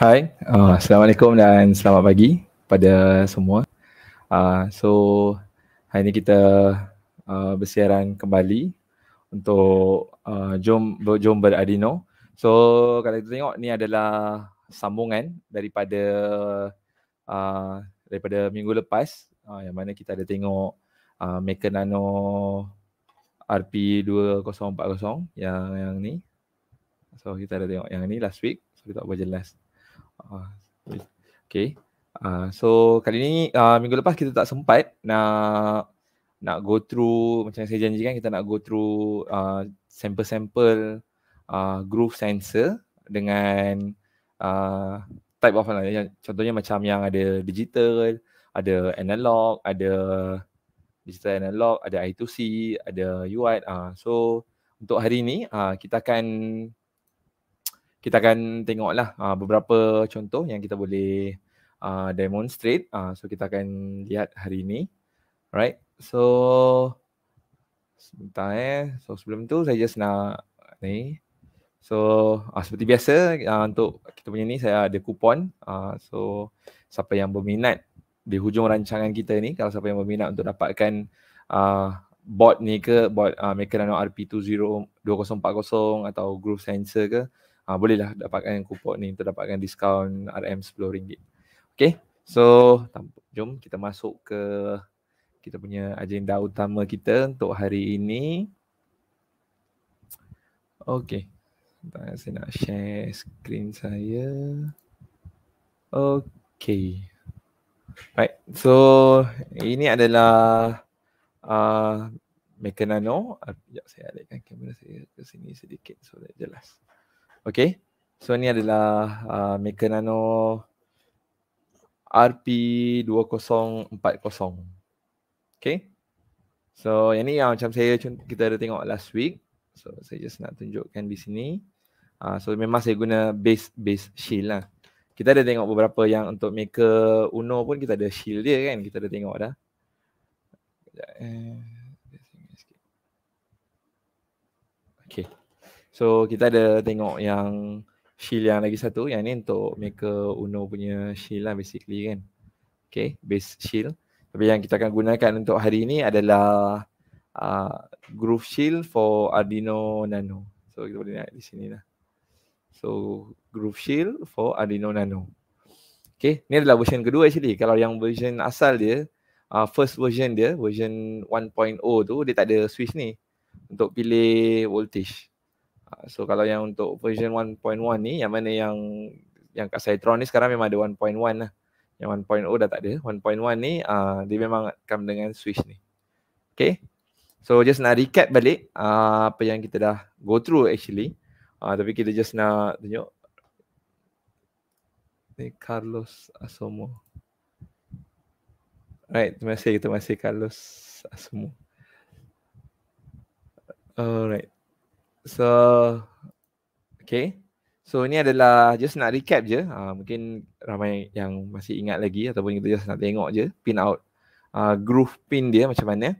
Hai, uh, ah, Assalamualaikum dan selamat pagi pada semua. Uh, so, hari ini kita uh, bersiaran kembali untuk uh, Jom, Jom Beradino. So, kalau kita tengok ni adalah sambungan daripada uh, daripada minggu lepas uh, yang mana kita ada tengok uh, Maker Nano RP2040 yang yang ni. So, kita ada tengok yang ni last week. So kita tak berjelas. Okay. Uh, ah, so kali ni uh, minggu lepas kita tak sempat nak nak go through macam saya janjikan kita nak go through ah, sampel-sampel uh, uh, groove sensor dengan uh, type of lah. Contohnya macam yang ada digital, ada analog, ada digital analog, ada I2C, ada UART. Uh. So untuk hari ni uh, kita akan kita akan tengoklah uh, beberapa contoh yang kita boleh uh, demonstrate. Uh, so kita akan lihat hari ini. Alright. So sebentar eh. So sebelum tu saya just nak ni. So uh, seperti biasa uh, untuk kita punya ni saya ada kupon. Uh, so siapa yang berminat di hujung rancangan kita ni kalau siapa yang berminat untuk dapatkan uh, bot ni ke bot uh, Maker Nano RP20 2040 atau Groove Sensor ke uh, bolehlah dapatkan yang kupon ni untuk dapatkan diskaun RM10. Okay, so jom kita masuk ke kita punya agenda utama kita untuk hari ini. Okay, saya nak share screen saya. Okay, baik, so ini adalah uh, Mekanano. Ah, sekejap saya alihkan kamera saya ke sini sedikit so dah jelas. Okay. So ni adalah uh, Maker Nano RP2040. Okay. So yang ni yang uh, macam saya kita ada tengok last week. So saya just nak tunjukkan di sini. Uh, so memang saya guna base base shield lah. Kita ada tengok beberapa yang untuk Maker Uno pun kita ada shield dia kan. Kita ada tengok dah. Sekejap, eh. So kita ada tengok yang shield yang lagi satu yang ni untuk maker Uno punya shield lah basically kan. Okay base shield. Tapi yang kita akan gunakan untuk hari ni adalah uh, groove shield for Arduino Nano. So kita boleh lihat di sini lah. So groove shield for Arduino Nano. Okay ni adalah version kedua actually. Kalau yang version asal dia uh, first version dia version 1.0 tu dia tak ada switch ni untuk pilih voltage. Ah, so kalau yang untuk version 1.1 ni yang mana yang yang kat Cytron ni sekarang memang ada 1.1 lah. Yang 1.0 dah tak ada. 1.1 ni uh, dia memang come dengan switch ni. Okay. So just nak recap balik uh, apa yang kita dah go through actually. Uh, tapi kita just nak tunjuk. Ni Carlos Asomo. Right, terima kasih. Terima kasih Carlos Asomo. Alright. So Okay So ini adalah just nak recap je uh, Mungkin ramai yang masih ingat lagi Ataupun kita just nak tengok je pin out uh, Groove pin dia macam mana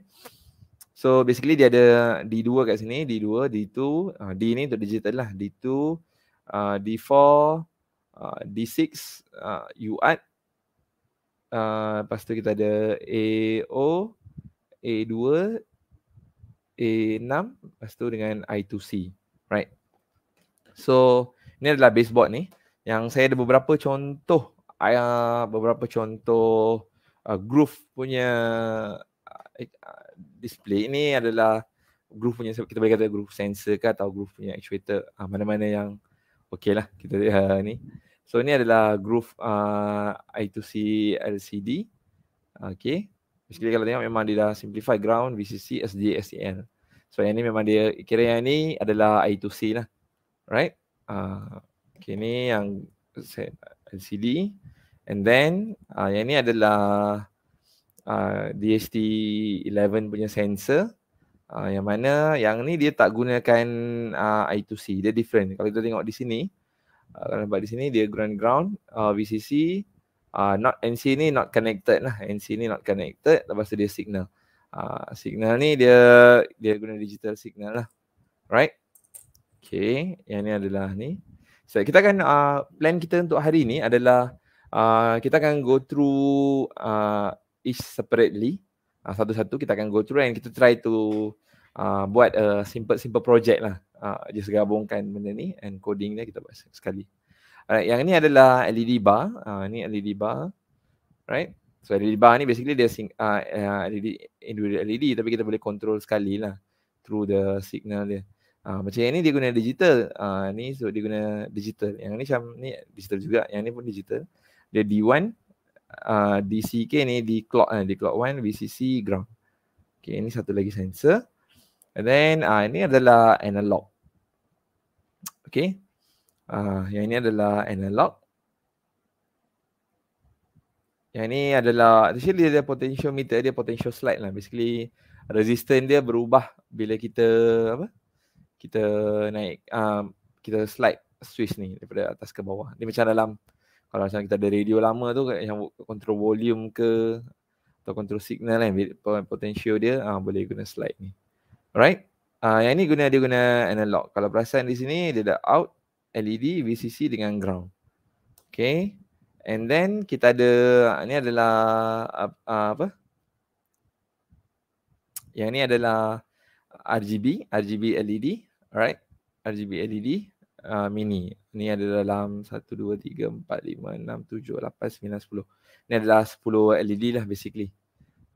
So basically dia ada D2 kat sini D2, D2 uh, D ni untuk digital lah D2 uh, ah, D4 uh, D6 uh, UART uh, Lepas tu kita ada AO A2 A6 lepas tu dengan I2C right so ni adalah baseboard ni yang saya ada beberapa contoh uh, beberapa contoh uh, groove punya uh, display ini adalah groove punya kita boleh kata groove sensor ke atau groove punya actuator uh, mana-mana yang okay lah kita uh, ni so ini adalah groove uh, I2C LCD okay Basically kalau tengok memang dia dah simplify ground, VCC, SD, SCN. E so yang ni memang dia kira yang ni adalah I2C lah. Right? Uh, ah, okay ni yang LCD. And then uh, yang ni adalah uh, ah, DHT11 punya sensor. Uh, yang mana yang ni dia tak gunakan uh, I2C. Dia different. Kalau kita tengok di sini. Uh, kalau nampak di sini dia ground ground uh, VCC uh, not NC ni not connected lah NC ni not connected lepas tu dia signal uh, signal ni dia dia guna digital signal lah right okay yang ni adalah ni so kita akan uh, plan kita untuk hari ni adalah uh, kita akan go through uh, each separately uh, satu-satu kita akan go through and kita try to uh, buat a simple simple project lah uh, just gabungkan benda ni and coding dia kita buat sekali Alright, yang ni adalah LED bar. Uh, ah, ni LED bar. Right. So LED bar ni basically dia sing, uh, ah, ah, LED, individual LED tapi kita boleh control sekali lah through the signal dia. Uh, macam yang ni dia guna digital. Uh, ni so dia guna digital. Yang ni macam ni digital juga. Yang ni pun digital. Dia D1, uh, DCK ni di clock, uh, di clock 1, VCC, ground. Okay, ini satu lagi sensor. And then uh, ini adalah analog. Okay, Uh, yang ini adalah analog. Yang ini adalah, actually dia ada meter dia potential slide lah. Basically, resistance dia berubah bila kita, apa? Kita naik, um, kita slide switch ni daripada atas ke bawah. Dia macam dalam, kalau macam kita ada radio lama tu, yang control volume ke, atau control signal kan, potential dia, uh, boleh guna slide ni. Alright? Uh, yang ni guna, dia guna analog. Kalau perasan di sini, dia dah out. LED, VCC dengan ground. Okay. And then kita ada, ni adalah uh, apa? Yang ni adalah RGB, RGB LED. Alright. RGB LED uh, ah, mini. Ni ada dalam 1, 2, 3, 4, 5, 6, 7, 8, 9, 10. 10. Ni adalah 10 LED lah basically.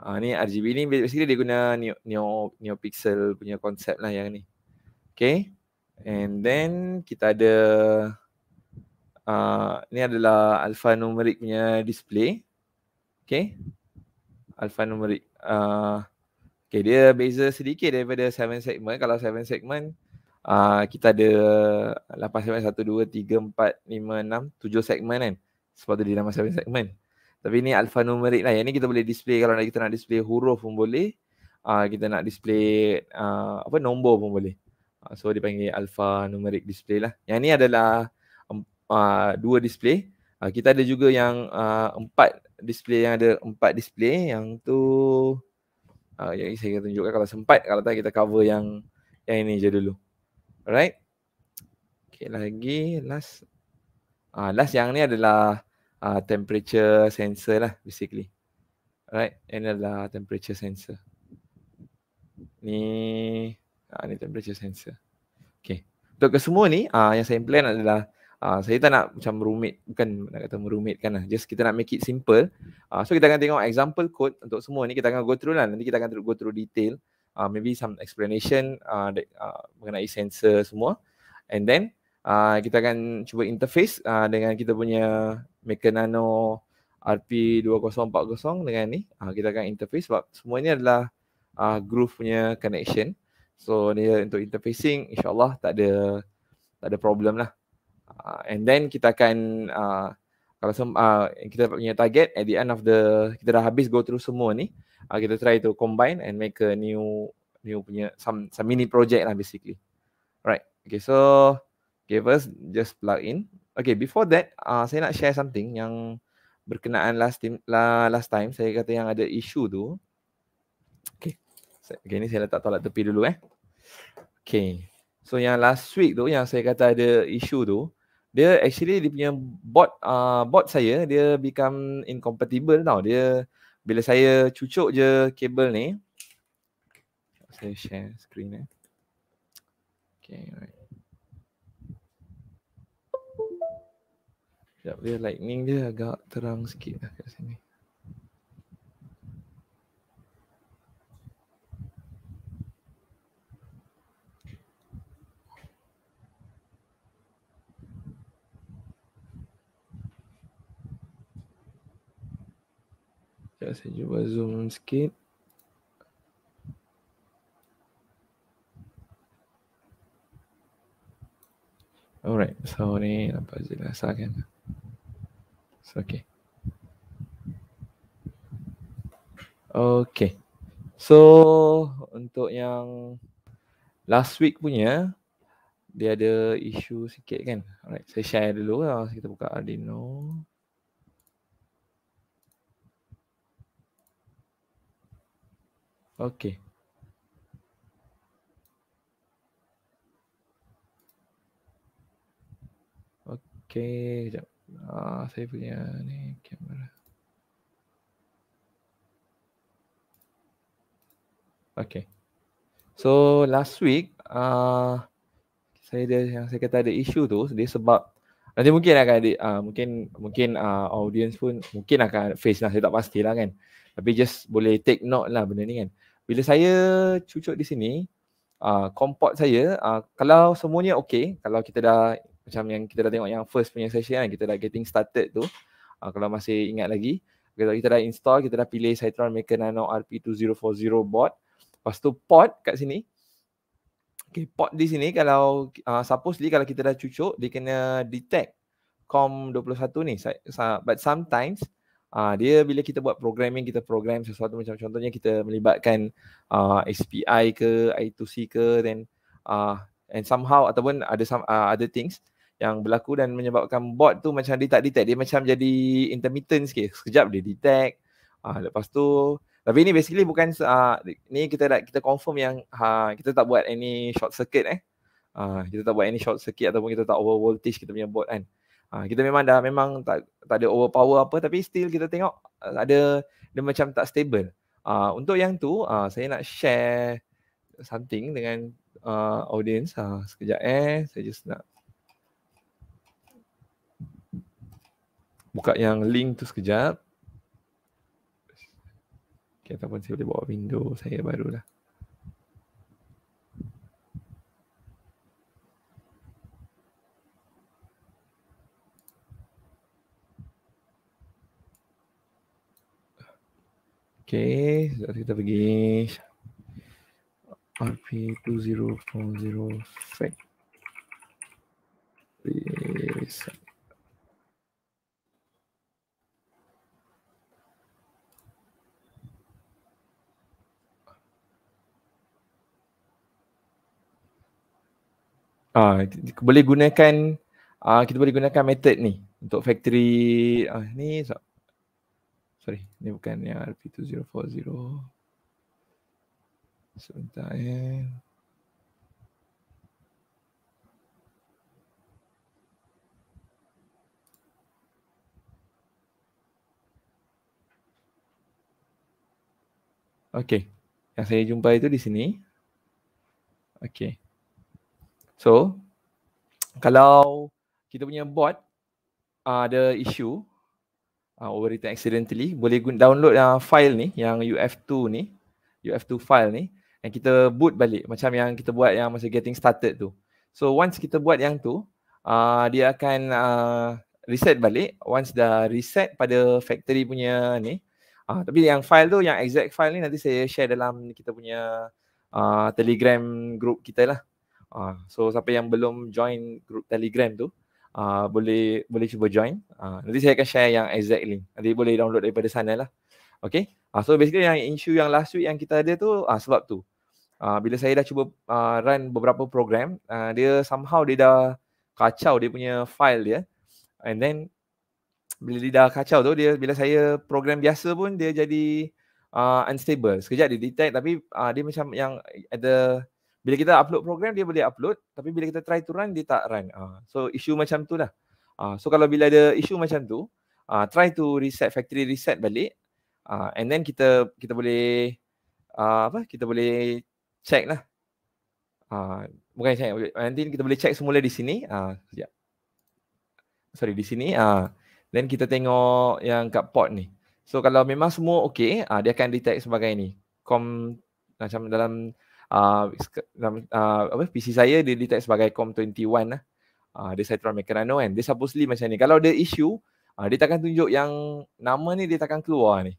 Uh, ah, ni RGB ni basically dia guna neo, neo, neo pixel punya konsep lah yang ni. Okay. And then kita ada uh, ni adalah alphanumeric punya display. Okay. Alphanumeric. Uh, okay dia beza sedikit daripada 7 segment. Kalau 7 segment uh, kita ada 8 segment 1, 2, 3, 4, 5, 6, 7 segment kan. Sebab tu dia nama 7 segment. Tapi ni alphanumeric lah. Yang ni kita boleh display kalau kita nak display huruf pun boleh. Uh, kita nak display uh, apa nombor pun boleh. Ah, so dia panggil alpha numeric display lah. Yang ni adalah uh, dua display. Uh, kita ada juga yang uh, empat display yang ada empat display yang tu uh, yang saya tunjukkan kalau sempat kalau tak kita cover yang yang ini je dulu. Alright. Okay lagi last. Uh, last yang ni adalah uh, temperature sensor lah basically. Alright. Ini adalah temperature sensor. Ni Ah ha, ni temperature sensor. Okay, Untuk kesemua ni ha, yang saya plan adalah ha, saya tak nak macam rumit bukan nak kata merumitkanlah. Just kita nak make it simple. Ah ha, so kita akan tengok example code untuk semua ni kita akan go through lah. Nanti kita akan go through detail ah maybe some explanation ah uh, uh, mengenai sensor semua and then ah kita akan cuba interface ah dengan kita punya Mecanano RP2040 dengan ni ah uh, kita akan interface sebab semuanya adalah ah uh, groove punya connection So ni untuk interfacing insyaAllah tak ada tak ada problem lah. Uh, and then kita akan uh, kalau sem- uh, kita punya target at the end of the kita dah habis go through semua ni uh, kita try to combine and make a new new punya some, some mini project lah basically. Alright. Okay so okay first just plug in. Okay before that uh, saya nak share something yang berkenaan last time, last time saya kata yang ada issue tu Okay, ni saya letak tolak tepi dulu eh. Okay. So yang last week tu yang saya kata ada isu tu, dia actually dia punya bot uh, bot saya dia become incompatible tau. Dia bila saya cucuk je kabel ni. Saya share screen eh. Okay, right. Sekejap dia lightning dia agak terang sikit lah kat sini. Sekejap saya cuba zoom sikit. Alright, so ni nampak jelas lah kan. So okay. Okay. So untuk yang last week punya dia ada isu sikit kan. Alright, saya share dulu lah. Kita buka Arduino. Okey. Okey, sekejap. Ah, saya punya ni kamera. Okey. So, last week, ah, uh, saya ada yang saya kata ada isu tu, dia sebab nanti mungkin akan ada, uh, mungkin mungkin uh, audience pun mungkin akan face lah, saya tak pastilah kan. Tapi just boleh take note lah benda ni kan bila saya cucuk di sini uh, ah, kompot saya uh, kalau semuanya okey kalau kita dah macam yang kita dah tengok yang first punya session kan kita dah getting started tu uh, kalau masih ingat lagi kalau kita dah install kita dah pilih Citron Maker Nano RP2040 board, lepas tu port kat sini okay port di sini kalau uh, supposedly kalau kita dah cucuk dia kena detect COM21 ni but sometimes Uh, dia bila kita buat programming, kita program sesuatu macam contohnya kita melibatkan uh, ah, SPI ke, I2C ke then uh, and somehow ataupun ada some uh, other things yang berlaku dan menyebabkan bot tu macam dia tak detect. Dia macam jadi intermittent sikit. Sekejap dia detect. Uh, lepas tu tapi ni basically bukan uh, ni kita dah kita confirm yang uh, kita tak buat any short circuit eh. Uh, kita tak buat any short circuit ataupun kita tak over voltage kita punya bot kan. Eh. Ha, kita memang dah memang tak tak ada overpower apa tapi still kita tengok ah, ada dia macam tak stable. Uh, untuk yang tu uh, saya nak share something dengan uh, audience. Uh, sekejap eh saya just nak buka yang link tu sekejap. Okay, ataupun saya boleh bawa window saya baru barulah. Okay, jadi kita pergi RP2045 Reset Ah, boleh gunakan Ah, kita boleh gunakan method ni untuk factory ah ni sekejap. Sorry, ni bukan yang RP2040. Sebentar ya. Eh. Okay. Yang saya jumpa itu di sini. Okay. So, kalau kita punya bot uh, ada isu uh, overwritten accidentally boleh guna download uh, file ni yang UF2 ni UF2 file ni dan kita boot balik macam yang kita buat yang masa getting started tu so once kita buat yang tu uh, dia akan uh, reset balik once dah reset pada factory punya ni uh, tapi yang file tu yang exact file ni nanti saya share dalam kita punya uh, telegram group kita lah uh, so siapa yang belum join group telegram tu Ah, boleh boleh cuba join. Uh, nanti saya akan share yang exact link. Nanti boleh download daripada sana lah. Okay. Uh, so basically yang isu yang last week yang kita ada tu uh, sebab tu. Uh, bila saya dah cuba uh, run beberapa program, uh, dia somehow dia dah kacau dia punya file dia. And then bila dia dah kacau tu, dia bila saya program biasa pun dia jadi uh, unstable. Sekejap dia detect tapi uh, dia macam yang ada bila kita upload program dia boleh upload tapi bila kita try to run dia tak run uh, so isu macam tu lah uh, so kalau bila ada isu macam tu uh, try to reset factory reset balik uh, and then kita kita boleh uh, apa kita boleh check lah uh, bukan check nanti kita boleh check semula di sini uh, sekejap sorry di sini uh, then kita tengok yang kat port ni so kalau memang semua okay uh, dia akan detect sebagai ni com macam dalam uh, apa PC saya dia detect sebagai COM21 lah. Uh, dia saya terang Meccanano kan. Dia supposedly macam ni. Kalau ada issue, uh, dia takkan tunjuk yang nama ni dia takkan keluar ni.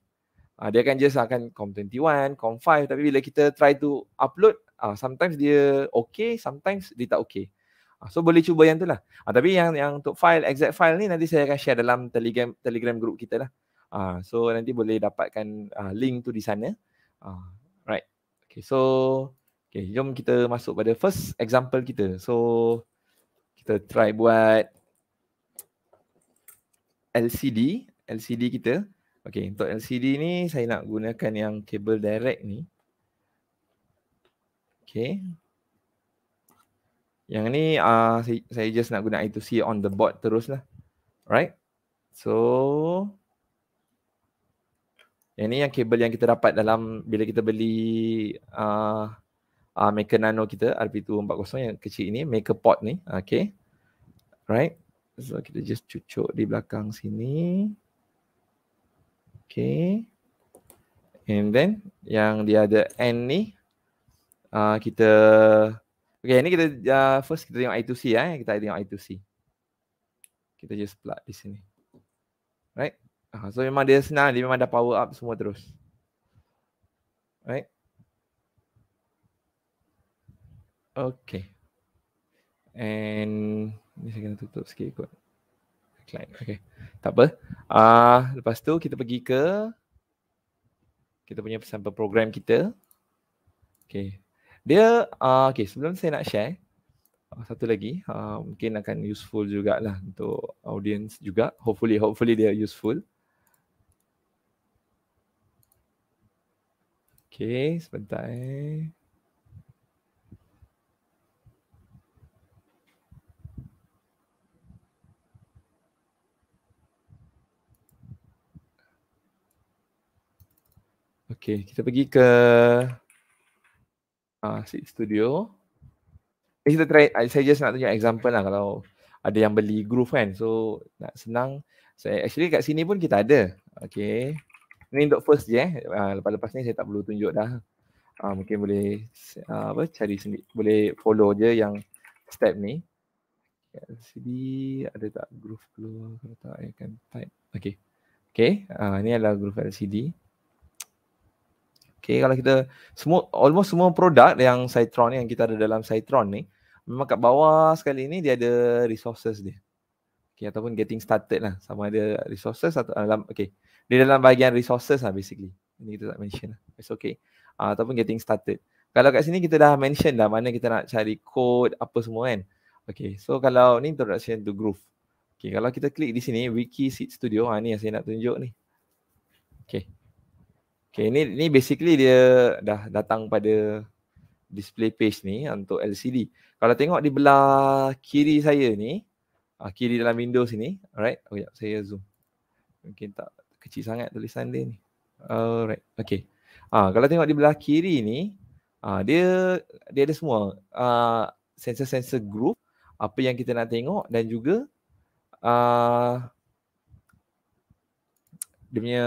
Uh, dia akan just akan COM21, COM5 tapi bila kita try to upload, uh, sometimes dia okay, sometimes dia tak okay. Uh, so boleh cuba yang tu lah. Uh, tapi yang yang untuk file, exact file ni nanti saya akan share dalam telegram telegram group kita lah. Uh, so nanti boleh dapatkan uh, link tu di sana. Uh, right. Okay, so Okay, jom kita masuk pada first example kita. So, kita try buat LCD. LCD kita. Okay, untuk LCD ni saya nak gunakan yang kabel direct ni. Okay. Yang ni uh, saya, saya just nak guna I2C on the board terus lah. Right? So, yang ni yang kabel yang kita dapat dalam bila kita beli uh, uh, ah, Maker Nano kita RP240 yang kecil ini Maker Pod ni okay right so kita just cucuk di belakang sini okay and then yang dia ada N ni uh, kita okay ini kita uh, first kita tengok I2C ya eh. kita tengok I2C kita just plug di sini right uh, so memang dia senang dia memang ada power up semua terus right Okay. And ni saya kena tutup sikit kot. Client. Okay. Tak apa. Ah, uh, lepas tu kita pergi ke kita punya sampel program kita. Okay. Dia, uh, okay sebelum saya nak share, ah, satu lagi uh, mungkin akan useful jugalah untuk audience juga hopefully hopefully dia useful okay sebentar eh. Okay, kita pergi ke ah Seed Studio. Eh, kita try, saya just nak tunjuk example lah kalau ada yang beli groove kan. So, nak senang. Saya so, actually kat sini pun kita ada. Okay. Ini untuk first je eh. Uh, lepas-lepas ni saya tak perlu tunjuk dah. Uh, mungkin boleh uh, apa cari sendiri. Boleh follow je yang step ni. Kat sini ada tak groove keluar kalau tak akan type. Okay. Okay, Ah ini adalah groove LCD. Okay, kalau kita semua almost semua produk yang Citron ni yang kita ada dalam Citron ni memang kat bawah sekali ni dia ada resources dia. Okay, ataupun getting started lah sama ada resources atau ah, dalam okay. Dia dalam bahagian resources lah basically. Ini kita tak mention lah. It's okay. Uh, ataupun getting started. Kalau kat sini kita dah mention dah mana kita nak cari code apa semua kan. Okay, so kalau ni introduction to Groove. Okay, kalau kita klik di sini, Wiki Seed Studio. Ha, ni yang saya nak tunjuk ni. Okay, Okay, ni, ni basically dia dah datang pada display page ni untuk LCD. Kalau tengok di belah kiri saya ni, uh, kiri dalam Windows ni, alright. Oh, ya, saya zoom. Mungkin tak kecil sangat tulisan dia ni. Alright, okay. Uh, ah, kalau tengok di belah kiri ni, uh, dia dia ada semua uh, sensor-sensor group, apa yang kita nak tengok dan juga uh, dia punya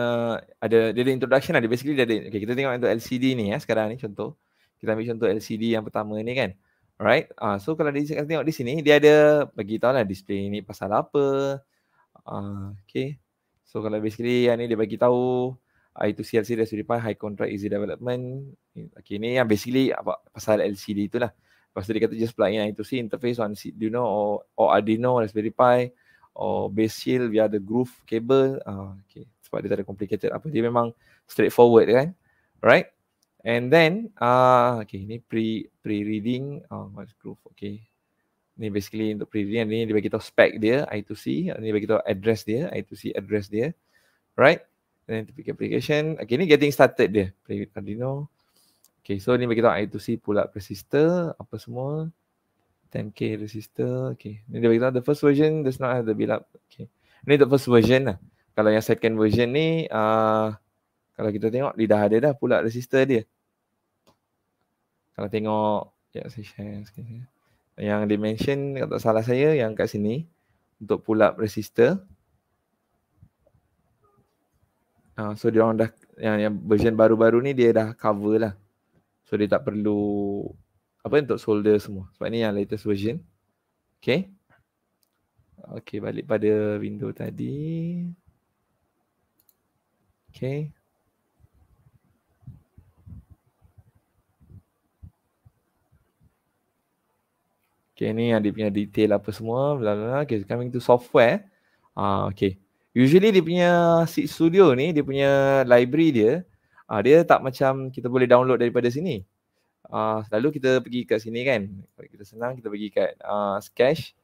ada dia ada introduction lah basically dia ada okay, kita tengok untuk LCD ni ya sekarang ni contoh kita ambil contoh LCD yang pertama ni kan right uh, ah, so kalau dia kita tengok di sini dia ada bagi tahu lah display ni pasal apa uh, okay so kalau basically yang ni dia bagi tahu ah, I to CLC dia sudah high contrast easy development okay ni yang basically apa pasal LCD itulah lepas tu dia kata just plug in I to C interface on Arduino or, or Arduino Raspberry Pi or base shield via the groove cable uh, okay sebab dia tak ada complicated apa dia memang straightforward kan right and then ah uh, okay ni pre pre reading ah oh, uh, group okay ni basically untuk pre reading ni dia bagi tahu spec dia i2c ni bagi tahu address dia i2c address dia right and then typical application okay ni getting started dia pre arduino okay so ni bagi tahu i2c pula resistor apa semua 10k resistor okay ni dia bagi tahu the first version does not have the build up okay ni the first version lah kalau yang second version ni uh, kalau kita tengok dia dah ada dah pula resistor dia kalau tengok ya saya share yang dimension kalau salah saya yang kat sini untuk pula resistor uh, ah, so dia orang dah yang, yang version baru-baru ni dia dah cover lah so dia tak perlu apa untuk solder semua sebab ni yang latest version okay Okay, balik pada window tadi. Okay. Okay, ni ada punya detail apa semua. Blah, blah, blah. Okay, coming to software. Ah, uh, okay. Usually dia punya Seed Studio ni, dia punya library dia, uh, dia tak macam kita boleh download daripada sini. uh, lalu kita pergi kat sini kan. kita senang, kita pergi kat uh, Sketch.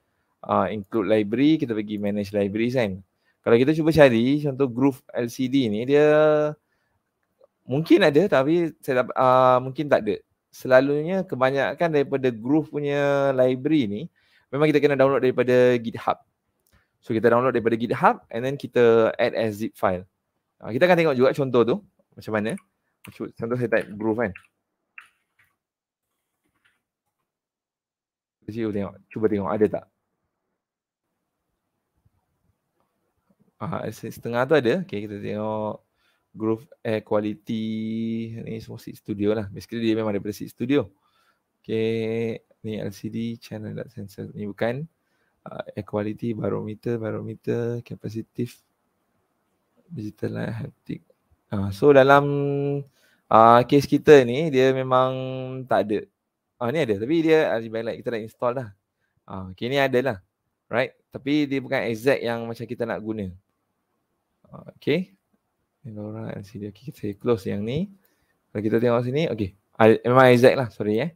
Uh, include library, kita pergi manage library kan kalau kita cuba cari contoh groove LCD ni dia mungkin ada tapi saya dapat, uh, mungkin tak ada. Selalunya kebanyakan daripada groove punya library ni memang kita kena download daripada GitHub. So kita download daripada GitHub and then kita add as zip file. Uh, kita akan tengok juga contoh tu macam mana. Contoh saya type groove kan. Cuba tengok, cuba tengok ada tak. Ah, setengah tu ada. Okay, kita tengok growth air quality ni semua seat studio lah. Basically dia memang daripada seat studio. Okay, ni LCD channel dot sensor. Ni bukan uh, air quality barometer, barometer, kapasitif, digital lah, haptic. Uh, so dalam uh, case kita ni dia memang tak ada. Ah uh, ni ada tapi dia RGB light kita dah install dah. Ah uh, okay, ni ada lah. Right? Tapi dia bukan exact yang macam kita nak guna okay. Laura and Celia. Okay, kita close yang ni. Kalau kita tengok sini, okay. Ah, memang exact lah, sorry eh.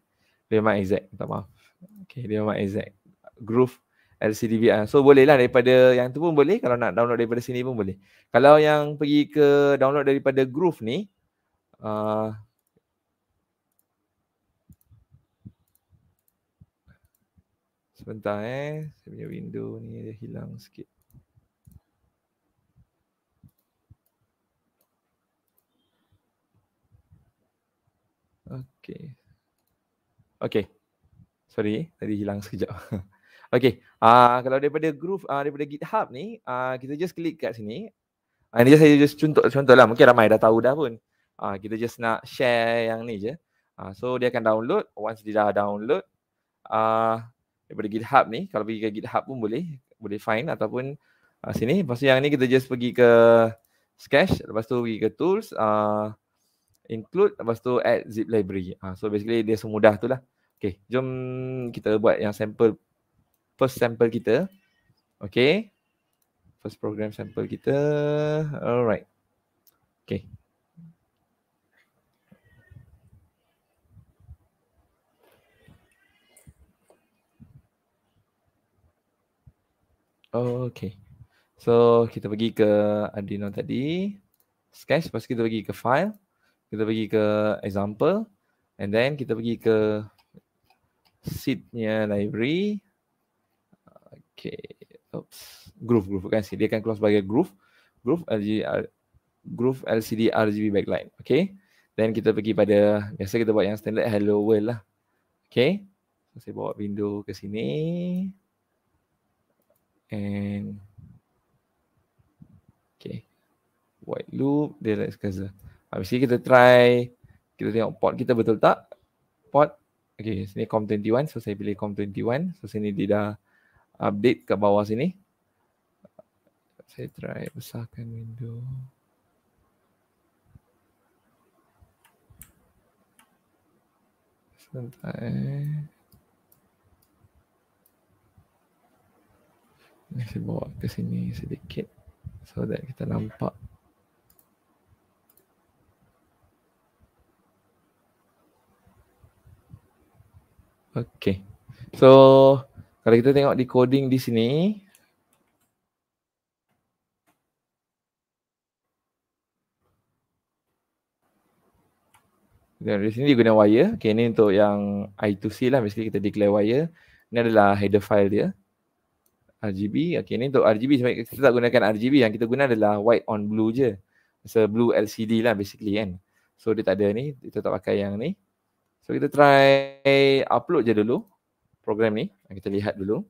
Memang exact, tak maaf. Okay, dia memang exact. Groove LCDVR. Ah, so boleh lah daripada yang tu pun boleh. Kalau nak download daripada sini pun boleh. Kalau yang pergi ke download daripada Groove ni, uh, sebentar eh. Saya punya window ni dia hilang sikit. Okay. Okay. Sorry, tadi hilang sekejap. okay. Ah, uh, kalau daripada groove, uh, ah, daripada GitHub ni, ah, uh, kita just klik kat sini. Uh, ini saya just contoh, contoh lah. Mungkin ramai dah tahu dah pun. Ah, uh, kita just nak share yang ni je. Ah, uh, so, dia akan download. Once dia dah download, ah, uh, daripada GitHub ni, kalau pergi ke GitHub pun boleh. Boleh find ataupun uh, sini. Lepas tu yang ni kita just pergi ke sketch. Lepas tu pergi ke tools. Ah, uh, include lepas tu add zip library. Uh, so basically dia semudah tu lah. Okay, jom kita buat yang sample. First sample kita. Okay. First program sample kita. Alright. Okay. Okay. So kita pergi ke Arduino tadi. Sketch. Lepas kita pergi ke file kita pergi ke example and then kita pergi ke seatnya library okay oops groove groove kan sih dia akan keluar sebagai groove groove lg groove lcd rgb backlight okay then kita pergi pada biasa kita buat yang standard hello world lah okay saya bawa window ke sini and okay white loop dia like sekejap Habis ni kita try kita tengok port kita betul tak? Port Okay, sini COM21. So, saya pilih COM21. So, sini dia dah update kat bawah sini. Saya try besarkan window. Sebentar eh. Saya bawa ke sini sedikit so that kita nampak Okay. So kalau kita tengok di coding di sini. Dan di sini dia guna wire. Okay ni untuk yang I2C lah. mesti kita declare wire. Ni adalah header file dia. RGB. Okay ni untuk RGB. Sebab kita tak gunakan RGB. Yang kita guna adalah white on blue je. So blue LCD lah basically kan. So dia tak ada ni. Kita tak pakai yang ni. So kita try upload je dulu program ni. Kita lihat dulu.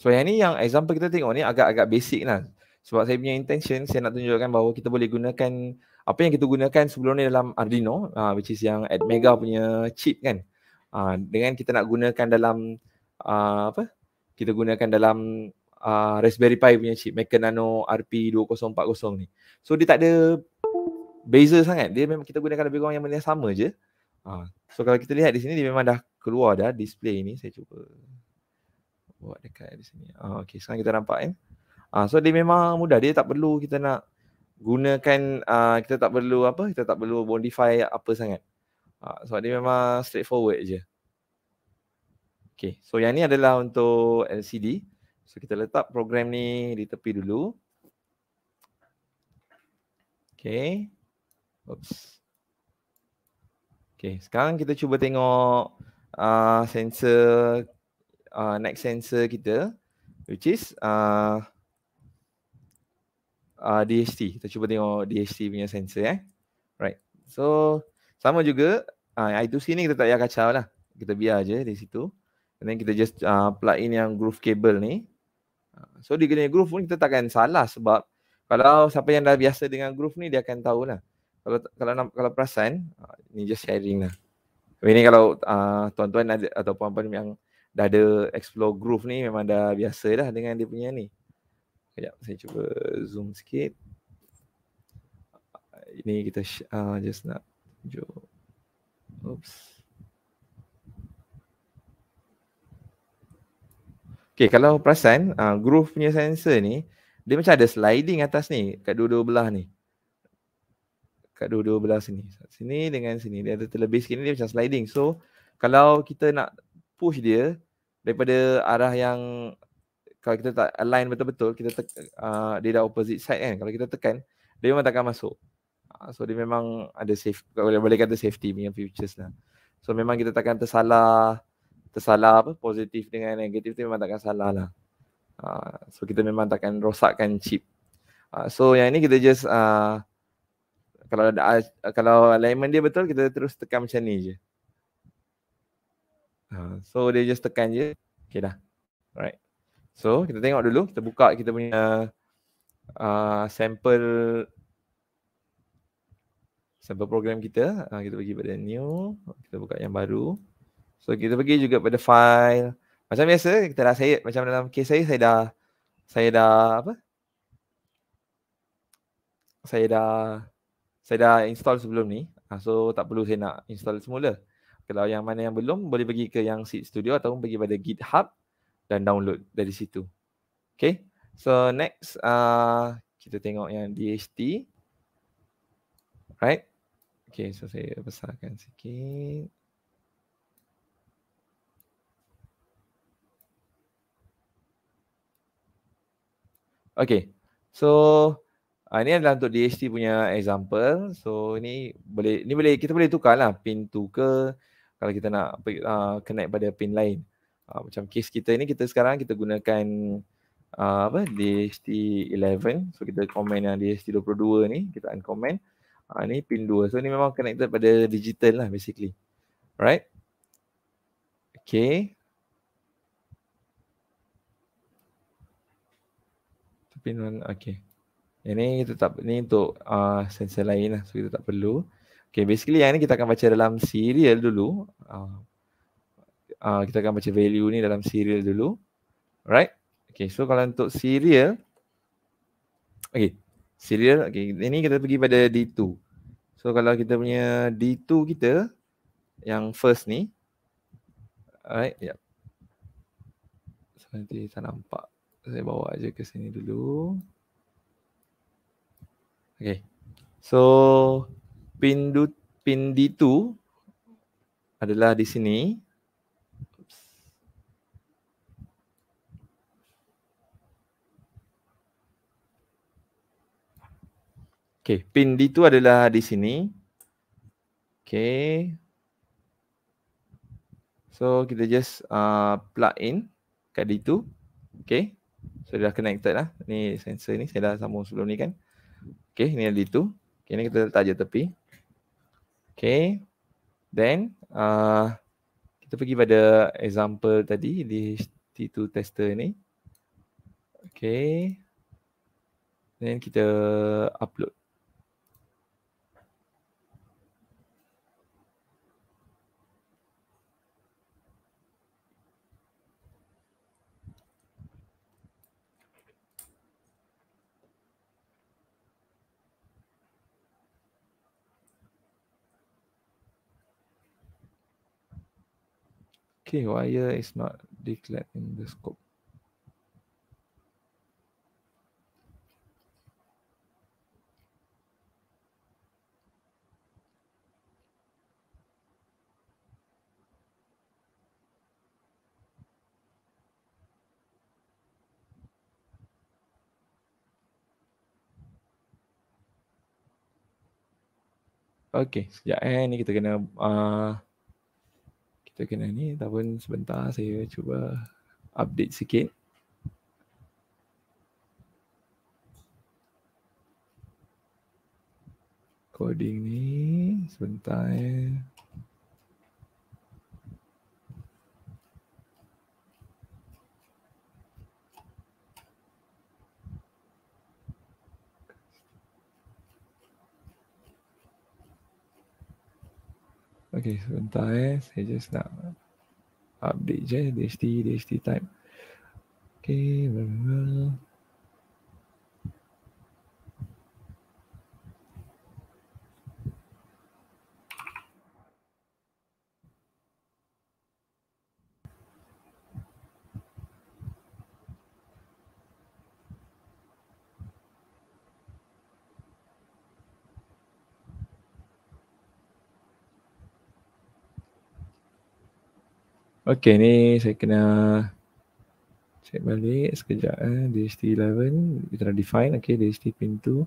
So yang ni yang example kita tengok ni agak-agak basic lah. Sebab saya punya intention saya nak tunjukkan bahawa kita boleh gunakan apa yang kita gunakan sebelum ni dalam Arduino uh, which is yang Admega punya chip kan. Uh, dengan kita nak gunakan dalam uh, apa kita gunakan dalam uh, Raspberry Pi punya chip Mecha Nano RP2040 ni. So dia tak ada beza sangat. Dia memang kita gunakan lebih kurang yang benda sama je. Ha. So kalau kita lihat di sini dia memang dah keluar dah display ni. Saya cuba buat dekat di sini. Ha, ah, okay sekarang kita nampak eh. Ha, so dia memang mudah. Dia tak perlu kita nak gunakan, uh, kita tak perlu apa, kita tak perlu modify apa sangat. Ha, sebab dia memang straightforward je. Uh, Okay, so yang ni adalah untuk LCD. So kita letak program ni di tepi dulu. Okay. Oops. Okay, sekarang kita cuba tengok uh, sensor, uh, next sensor kita, which is uh, uh, DHT. Kita cuba tengok DHT punya sensor eh. Right. So, sama juga, uh, I2C ni kita tak payah kacau lah. Kita biar je di situ. And then kita just uh, plug in yang groove cable ni. So dia kena groove pun kita takkan salah sebab kalau siapa yang dah biasa dengan groove ni dia akan tahulah. Kalau kalau kalau perasan, uh, ni just sharing lah. Tapi ni kalau uh, tuan-tuan ada, atau puan-puan yang dah ada explore groove ni memang dah biasa dah dengan dia punya ni. Sekejap saya cuba zoom sikit. Ini kita uh, just nak tunjuk. Oops. Okay, kalau perasan, uh, groove punya sensor ni, dia macam ada sliding atas ni, kat dua-dua belah ni. Kat dua-dua belah sini. Sini dengan sini. Dia ada terlebih sikit ni, dia macam sliding. So, kalau kita nak push dia, daripada arah yang, kalau kita tak align betul-betul, kita tek, uh, dia dah opposite side kan. Kalau kita tekan, dia memang takkan masuk. Uh, so, dia memang ada safe, boleh, boleh kata safety punya features lah. So, memang kita takkan tersalah, tersalah apa positif dengan negatif tu memang takkan salah lah uh, so kita memang takkan rosakkan chip uh, so yang ini kita just uh, kalau ada uh, kalau alignment dia betul kita terus tekan macam ni je uh, so dia just tekan je okey dah alright so kita tengok dulu kita buka kita punya uh, sampel sampel program kita uh, kita pergi pada new kita buka yang baru So kita pergi juga pada file. Macam biasa kita dah saya macam dalam kes saya saya dah saya dah apa? Saya dah saya dah install sebelum ni. Ah, so tak perlu saya nak install semula. Kalau yang mana yang belum boleh pergi ke yang Seed Studio ataupun pergi pada GitHub dan download dari situ. Okay. So next uh, kita tengok yang DHT. Right. Okay, so saya besarkan sikit. Okay. So uh, ini adalah untuk DHT punya example. So ini boleh ni boleh kita boleh tukar lah pin tu ke kalau kita nak uh, connect pada pin lain. Uh, macam case kita ni kita sekarang kita gunakan uh, apa DHT 11. So kita komen yang DHT 22 ni kita uncomment. Uh, ni pin 2. So ni memang connected pada digital lah basically. Alright. Okay. pin one okay ini eh, kita tak ni untuk uh, ah, sensor lain lah so kita tak perlu okay basically yang ni kita akan baca dalam serial dulu uh, uh, kita akan baca value ni dalam serial dulu right okay so kalau untuk serial okay serial okay ini kita pergi pada D2 so kalau kita punya D2 kita yang first ni alright yep nanti tak nampak saya bawa aja ke sini dulu. Okay. So pin pindi tu adalah di sini. Okay, pin D tu adalah di sini. Okay. So, kita just uh, plug in kat D tu. Okay. So dia dah connected lah. Ni sensor ni saya dah sambung sebelum ni kan. Okay ni ada itu. Okay ni kita letak je tepi. Okay. Then uh, kita pergi pada example tadi di HT2 tester ni. Okay. Then kita upload. Okay, wire is not declared in the scope. Okay, sekejap eh. Ni kita kena... Uh, kita kena ni ataupun sebentar saya cuba update sikit coding ni sebentar eh. Okay, sebentar eh. Saya just nak update je DHT, DHT type. Okay, blah, blah, blah. Okay ni saya kena check balik sekejap eh. DHT 11 kita dah define okay DHT pintu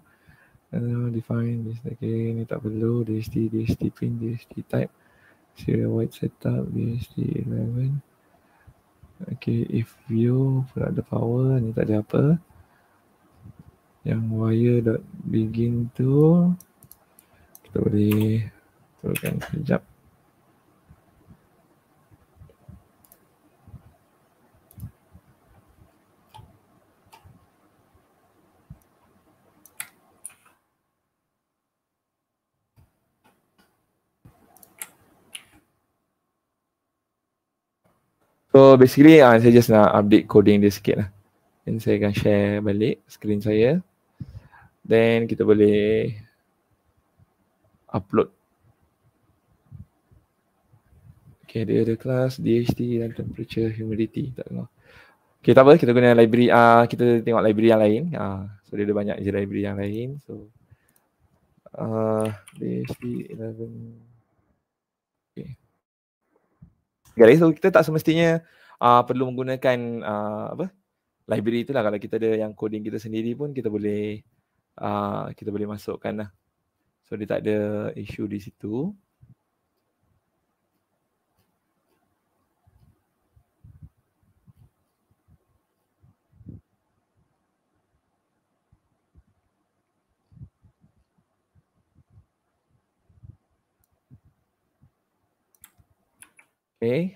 uh, define this okay ni tak perlu DST DHT pin DHT type serial white setup DST 11 okay if view pula ada power ni tak ada apa yang wire dot begin tu kita boleh turunkan sekejap So basically uh, saya just nak update coding dia sikit lah. Then saya akan share balik screen saya. Then kita boleh upload. Okay dia ada class DHT dan temperature humidity. Tak tengok. Okay tak apa kita guna library. Uh, kita tengok library yang lain. Uh, so dia ada banyak je library yang lain. So uh, DHT 11 garis so kita tak semestinya uh, perlu menggunakan uh, apa library itulah kalau kita ada yang coding kita sendiri pun kita boleh uh, kita boleh masukkan lah so dia tak ada issue di situ Okay.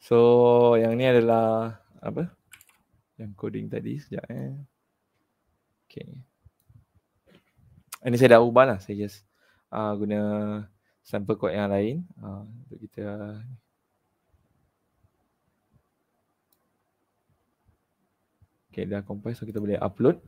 So yang ni adalah apa? Yang coding tadi sejak eh. Okay. Ini saya dah ubah lah. Saya just uh, guna sample code yang lain. Ah, untuk uh, kita Okay, dah compile so kita boleh upload.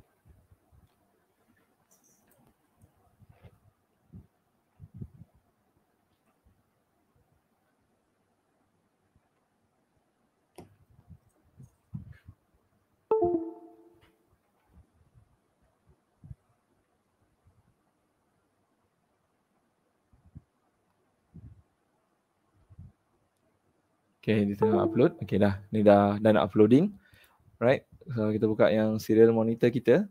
Okay, dia tengah upload. Okay dah. Ni dah dah nak uploading. Right. So kita buka yang serial monitor kita.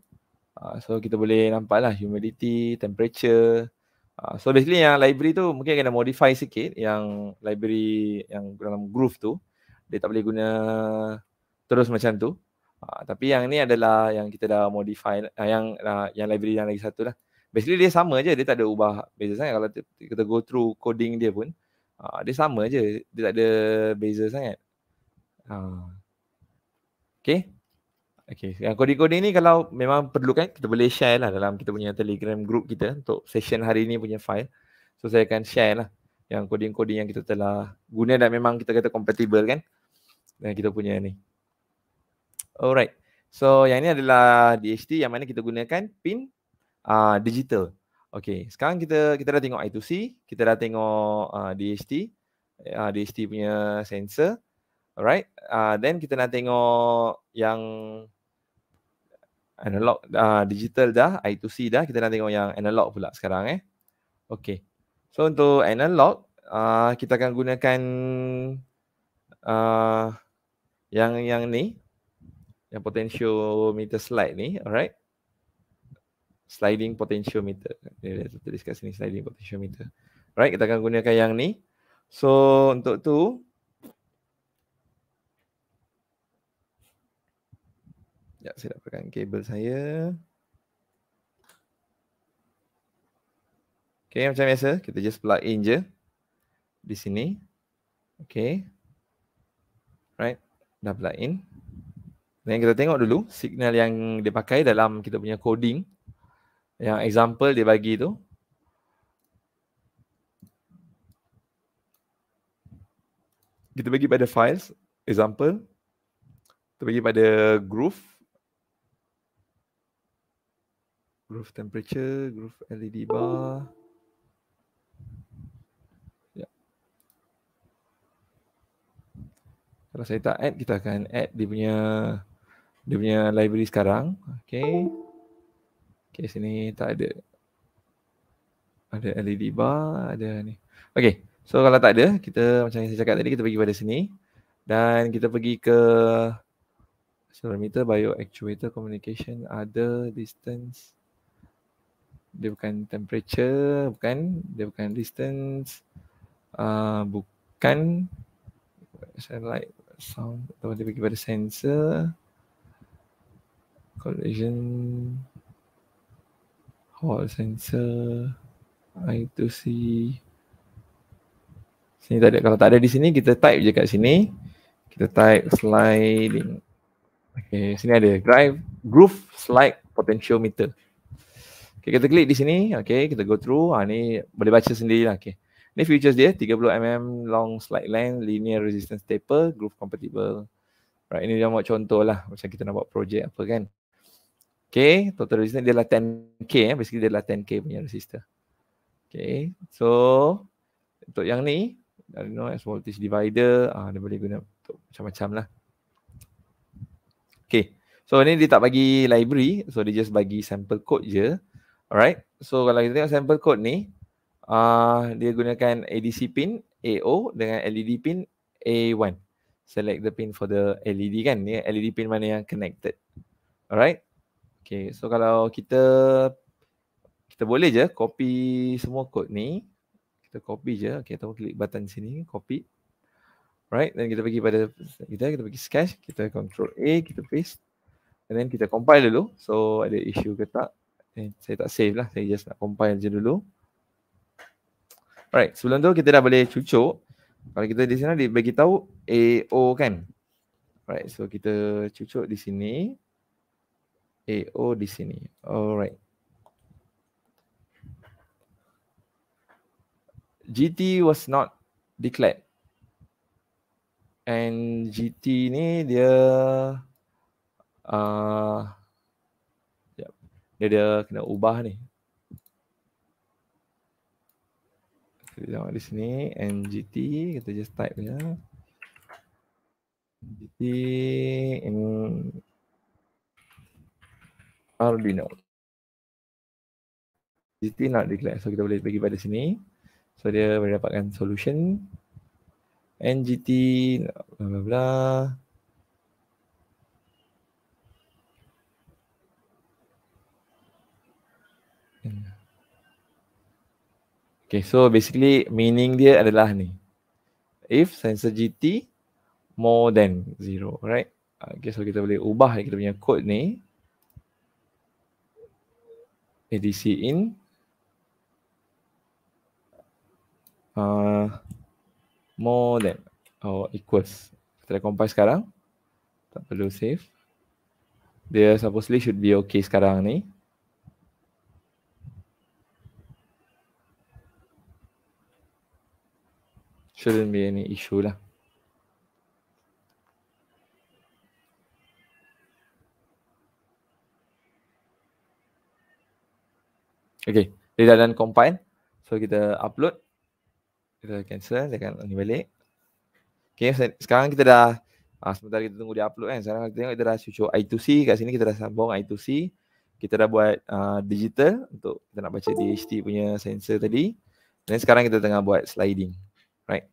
Uh, so kita boleh nampak lah humidity, temperature. Uh, so basically yang library tu mungkin kena modify sikit yang library yang dalam groove tu. Dia tak boleh guna terus macam tu. Uh, tapi yang ni adalah yang kita dah modify uh, yang uh, yang library yang lagi satu lah. Basically dia sama je dia tak ada ubah Biasanya kalau kita go through coding dia pun. Ha, dia sama je. Dia tak ada beza sangat. Ha. Ah. Okay. Okay. Yang coding-coding ni kalau memang perlukan kita boleh share lah dalam kita punya telegram group kita untuk session hari ni punya file. So saya akan share lah yang coding-coding yang kita telah guna dan memang kita kata compatible kan dengan kita punya ni. Alright. So yang ni adalah DHT yang mana kita gunakan pin uh, digital. Okay, sekarang kita kita dah tengok I2C, kita dah tengok uh, DHT, uh, DHT punya sensor. Alright, uh, then kita nak tengok yang analog uh, digital dah, I2C dah, kita nak tengok yang analog pula sekarang eh. Okay, so untuk analog, uh, kita akan gunakan uh, yang yang ni, yang potentiometer slide ni, alright sliding potentiometer. Dia dah tulis kat sini sliding potentiometer. Right, kita akan gunakan yang ni. So, untuk tu Ya, saya dapatkan kabel saya. Okay, macam biasa, kita just plug in je di sini. Okay. Right, dah plug in. Dan kita tengok dulu signal yang dipakai dalam kita punya coding yang example dia bagi tu kita bagi pada files example kita bagi pada groove groove temperature groove led bar ya. Kalau saya tak add, kita akan add dia punya dia punya library sekarang. Okay. Okay sini tak ada Ada LED bar ada ni Okay so kalau tak ada kita macam yang saya cakap tadi kita pergi pada sini Dan kita pergi ke Accelerometer, bio actuator, communication, other, distance Dia bukan temperature, bukan Dia bukan distance uh, Bukan Satellite, sound, atau dia pergi pada sensor Collision hall sensor I to see sini tak ada kalau tak ada di sini kita type je kat sini kita type sliding okey sini ada drive groove slide potentiometer okey kita klik di sini okey kita go through ha ni boleh baca sendiri lah. okey ni features dia 30 mm long slide length linear resistance taper groove compatible right ini dia buat lah. macam kita nak buat projek apa kan Okay, total resistance dia lah 10K eh. Basically dia lah 10K punya resistor. Okay, so untuk yang ni, I don't know, as voltage divider, ah, dia boleh guna untuk macam-macam lah. Okay, so ni dia tak bagi library, so dia just bagi sample code je. Ya. Alright, so kalau kita tengok sample code ni, ah, dia gunakan ADC pin AO dengan LED e pin A1. Select the pin for the LED kan, ni LED pin mana yang connected. Alright, Okay, so kalau kita kita boleh je copy semua kod ni. Kita copy je. Okay, kita klik button sini, copy. Right, then kita pergi pada kita, kita pergi sketch, kita control A, kita paste. And then kita compile dulu. So, ada issue ke tak? Eh, saya tak save lah. Saya just nak compile je dulu. Alright, sebelum tu kita dah boleh cucuk. Kalau kita di sana, dia bagi tahu AO kan? Alright, so kita cucuk di sini. AO di sini. Alright. GT was not declared. And GT ni dia uh, yep. dia dia kena ubah ni. Kita tengok di sini and GT kita just type je. GT and Arduino. GT not declared. So kita boleh pergi pada sini. So dia boleh dapatkan solution. NGT bla bla bla. Okay, so basically meaning dia adalah ni. If sensor GT more than zero, right? Okay, so kita boleh ubah kita punya code ni. ADC in. Uh, ah, more than or oh, equals. Kita dah compile sekarang. Tak perlu save. Dia supposedly should be okay sekarang ni. Shouldn't be any issue lah. Okay, dia dah done compile. So kita upload. Kita cancel, dia akan ni balik. Okay, so, sekarang kita dah, ah, sementara kita tunggu dia upload kan. Sekarang kita tengok kita dah cucuk I2C. Kat sini kita dah sambung I2C. Kita dah buat uh, digital untuk kita nak baca DHT punya sensor tadi. Dan sekarang kita tengah buat sliding. Right.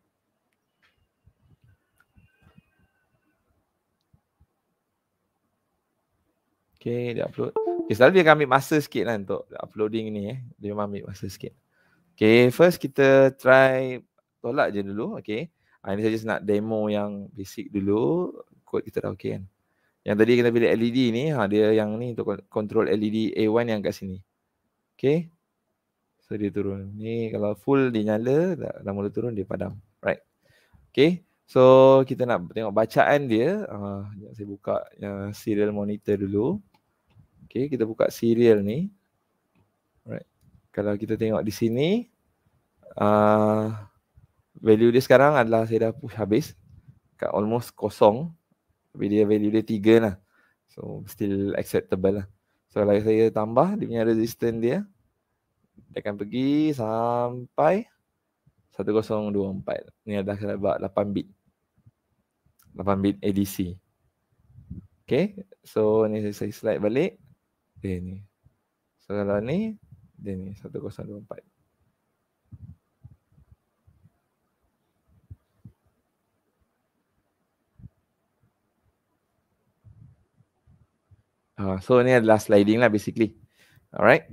Okay, dia upload. Okay, selalu dia akan ambil masa sikit lah untuk uploading ni eh. Dia memang ambil masa sikit. Okay, first kita try tolak je dulu. Okay, ah, ini saya just nak demo yang basic dulu. Code kita dah okay kan. Yang tadi kita pilih LED ni, ha, dia yang ni untuk control LED A1 yang kat sini. Okay, so dia turun. Ni kalau full dia nyala, dah, dah mula turun dia padam. Right. Okay, so kita nak tengok bacaan dia. Uh, saya buka uh, serial monitor dulu. Okay, kita buka serial ni. Alright. Kalau kita tengok di sini, uh, value dia sekarang adalah saya dah push habis. Kat almost kosong. Tapi dia value dia tiga lah. So, still acceptable lah. So, kalau saya tambah dia punya resistance dia, dia akan pergi sampai 1024. Ni adalah sebab 8 bit. 8 bit ADC. Okay, so ni saya slide balik. Dia ni. So kalau ni, dia ni 1024. Ah, uh, so ni adalah sliding lah basically. Alright.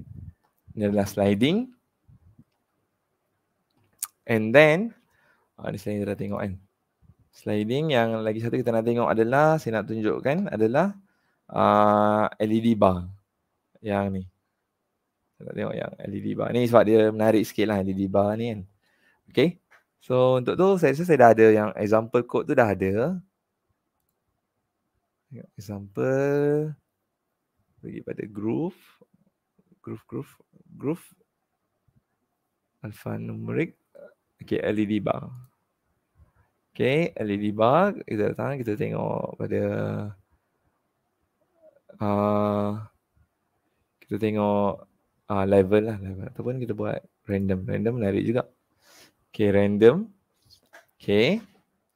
Ni adalah sliding. And then, uh, ni saya dah tengok kan. Sliding yang lagi satu kita nak tengok adalah, saya nak tunjukkan adalah uh, ha, LED bar yang ni. Saya tengok yang LED bar ni sebab dia menarik sikit lah LED bar ni kan. Okay. So untuk tu saya rasa saya dah ada yang example code tu dah ada. example. Pergi pada groove. Groove, groove, groove. Alphanumeric. Okay, LED bar. Okay, LED bar. Kita datang, kita tengok pada uh, kita tengok uh, level lah level. ataupun kita buat random random menarik juga okay random okay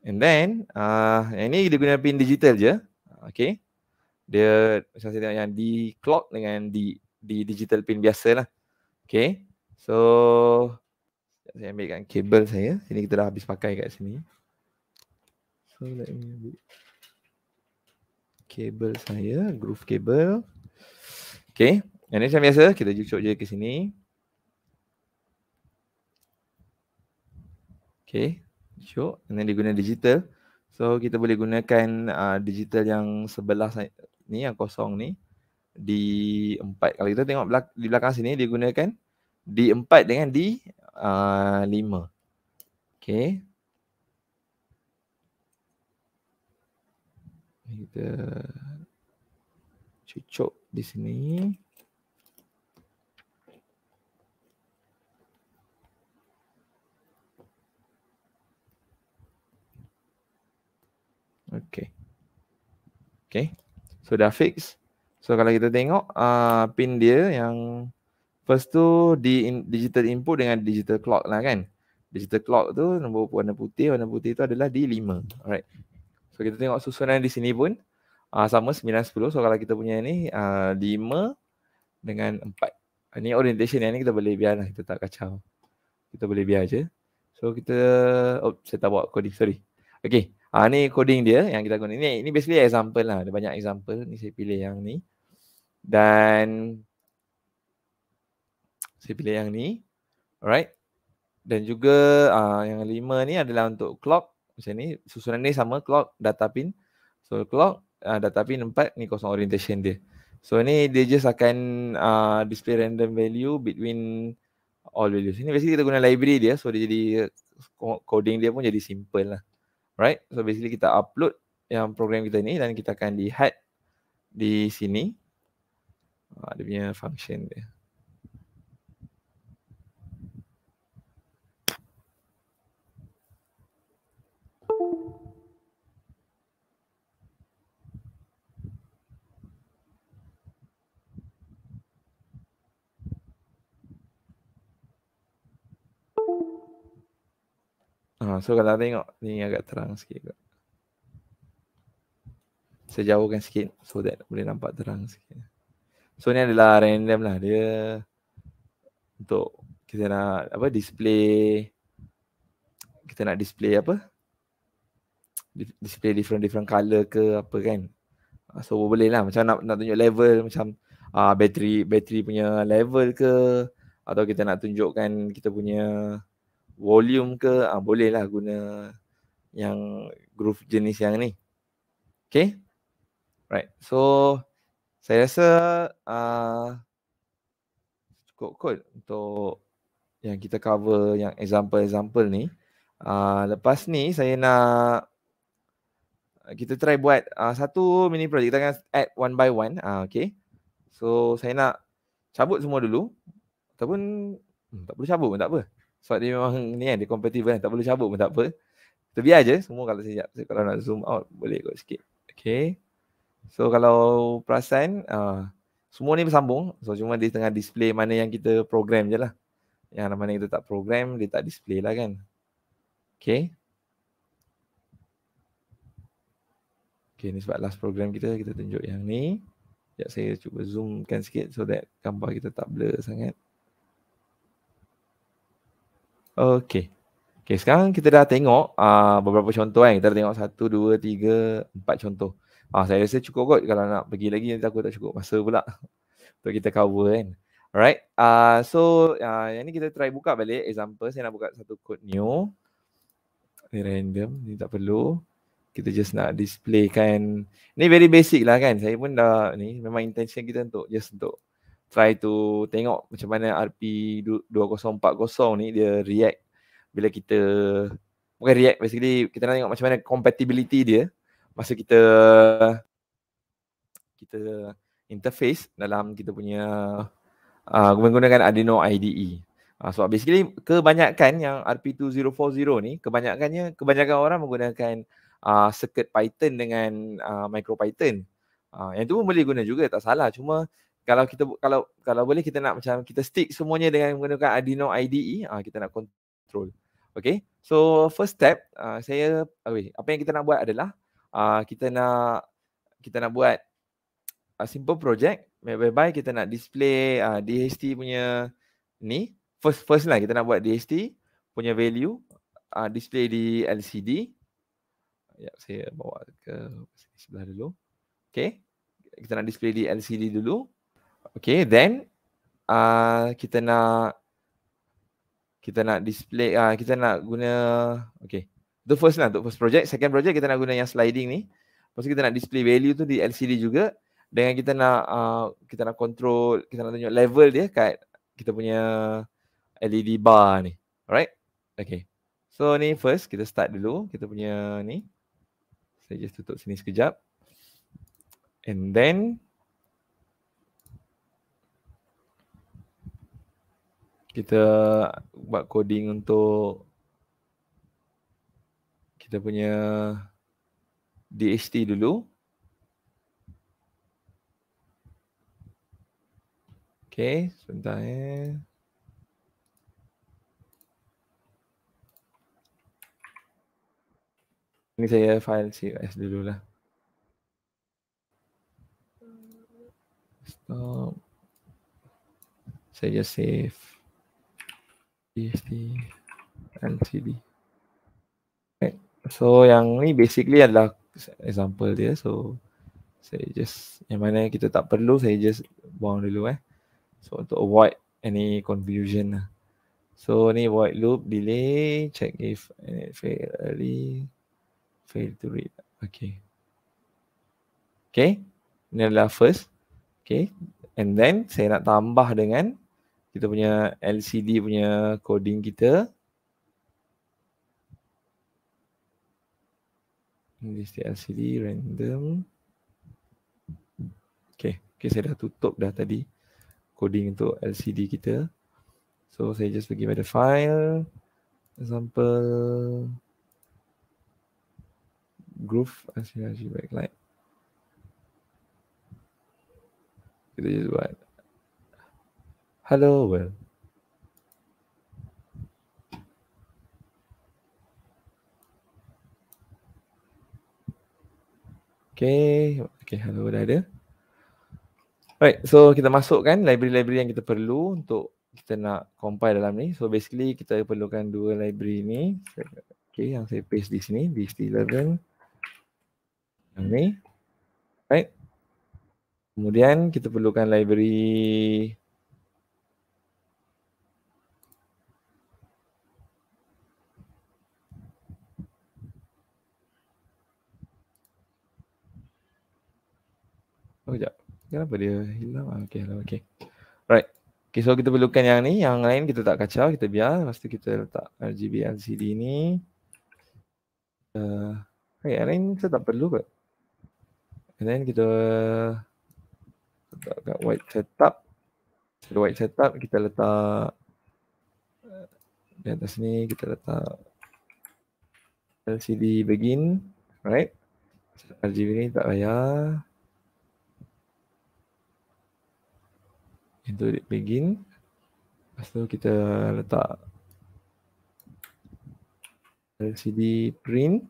and then uh, yang ni dia guna pin digital je okay dia macam saya tengok yang di clock dengan di di digital pin biasa lah okay so saya ambilkan kabel saya ini kita dah habis pakai kat sini so let me ambil kabel saya groove kabel Okay, dan macam biasa, kita cucuk je ke sini. Okay, cucuk. And then dia guna digital. So, kita boleh gunakan uh, digital yang sebelah ni, yang kosong ni. D4. Kalau kita tengok belak- di belakang sini, dia gunakan D4 dengan D5. Uh, okay. Kita cucuk di sini. Okay. Okay. So dah fix. So kalau kita tengok uh, pin dia yang first tu di in, digital input dengan digital clock lah kan. Digital clock tu nombor warna putih. Warna putih tu adalah D5. Alright. So kita tengok susunan di sini pun uh, sama 9, 10. So kalau kita punya ni uh, ah, 5 dengan 4. Ini orientation yang ni kita boleh biar lah. Kita tak kacau. Kita boleh biar je. So kita, oh saya tak buat coding, sorry. Okay, Ah, ni coding dia yang kita guna. Ni, ini basically example lah. Ada banyak example. Ni saya pilih yang ni. Dan saya pilih yang ni. Alright. Dan juga uh, yang lima ni adalah untuk clock. Macam ni. Susunan ni sama. Clock, data pin. So clock, uh, data pin empat. Ni kosong orientation dia. So ni dia just akan uh, display random value between all values. Ini basically kita guna library dia. So dia jadi coding dia pun jadi simple lah. Right. So basically kita upload yang program kita ni dan kita akan lihat di sini. Uh, punya function dia. Ha, so kalau tengok ni agak terang sikit kot. Saya jauhkan sikit so that boleh nampak terang sikit. So ni adalah random lah dia untuk kita nak apa display kita nak display apa display different different color ke apa kan ah, so boleh lah macam nak nak tunjuk level macam uh, ah, battery battery punya level ke atau kita nak tunjukkan kita punya volume ke ha, bolehlah guna yang groove jenis yang ni. Okay. Right. So saya rasa uh, cukup kot untuk yang kita cover yang example-example ni. Uh, lepas ni saya nak kita try buat uh, satu mini project. Kita akan add one by one. Uh, okay. So saya nak cabut semua dulu. Ataupun hmm, tak perlu cabut pun tak apa. Sebab dia memang ni kan, dia compatible kan. Tak perlu cabut pun tak apa. Kita biar je semua kalau saya jap. Kalau nak zoom out, boleh kot sikit. Okay. So kalau perasan, uh, semua ni bersambung. So cuma dia tengah display mana yang kita program je lah. Yang mana kita tak program, dia tak display lah kan. Okay. Okay, ni sebab last program kita, kita tunjuk yang ni. Sekejap saya cuba zoomkan sikit so that gambar kita tak blur sangat. Okey. Okey, sekarang kita dah tengok uh, beberapa contoh kan. Kita dah tengok satu, dua, tiga, empat contoh. Ah, uh, saya rasa cukup kot kalau nak pergi lagi nanti aku tak cukup masa pula untuk kita cover kan. Alright. Uh, so, uh, yang ni kita try buka balik. Example, saya nak buka satu code new. Ni random, ni tak perlu. Kita just nak display kan. Ni very basic lah kan. Saya pun dah ni memang intention kita untuk just untuk try to tengok macam mana RP 2040 ni dia react bila kita bukan react basically kita nak tengok macam mana compatibility dia masa kita kita interface dalam kita punya uh, menggunakan Arduino IDE. Uh, ah, so basically kebanyakan yang RP2040 ni kebanyakannya kebanyakan orang menggunakan uh, circuit python dengan uh, micro python. Uh, yang tu pun boleh guna juga tak salah cuma kalau kita kalau kalau boleh kita nak macam kita stick semuanya dengan menggunakan Arduino IDE uh, ah, kita nak control okay so first step uh, saya okay, ah, apa yang kita nak buat adalah uh, kita nak kita nak buat a simple project whereby kita nak display uh, DHT punya ni first first lah kita nak buat DHT punya value uh, display di LCD ya saya bawa ke sebelah dulu okay kita nak display di LCD dulu Okay, then uh, kita nak kita nak display, uh, kita nak guna, okay. The first lah, the first project. Second project kita nak guna yang sliding ni. Lepas kita nak display value tu di LCD juga. Dengan kita nak, uh, kita nak control, kita nak tunjuk level dia kat kita punya LED bar ni. Alright? Okay. So ni first kita start dulu kita punya ni. Saya just tutup sini sekejap. And then kita buat coding untuk kita punya DHT dulu. Okay, sebentar eh. Ini saya file CUS dulu lah. Stop. Saya just save. PHP LCD. Right. Eh, so yang ni basically adalah example dia. So saya just yang mana kita tak perlu saya just buang dulu eh. So untuk avoid any confusion lah. So ni void loop delay check if it fail early fail to read. Okay. Okay. Ini adalah first. Okay. And then saya nak tambah dengan kita punya LCD punya coding kita. List LCD random. Okay. okay, saya dah tutup dah tadi coding untuk LCD kita. So saya just pergi pada file. Example. Groove LCD backlight. Kita just buat Hello, Will. Okay, okay, hello, dah ada. Alright, so kita masukkan library-library yang kita perlu untuk kita nak compile dalam ni. So basically kita perlukan dua library ni. Okay, yang saya paste di sini, BST11. Yang ni. Alright. Kemudian kita perlukan library Kenapa dia hilang? Okay, hello, okay. Right. Okay, so kita perlukan yang ni. Yang lain kita tak kacau. Kita biar. Lepas tu kita letak RGB LCD ni. Uh, okay, yang lain kita tak perlu kot. And then kita letak kat white setup. So, white setup kita letak uh, di atas ni kita letak LCD begin. Right. RGB ni tak payah. Untuk begin Lepas tu kita letak LCD print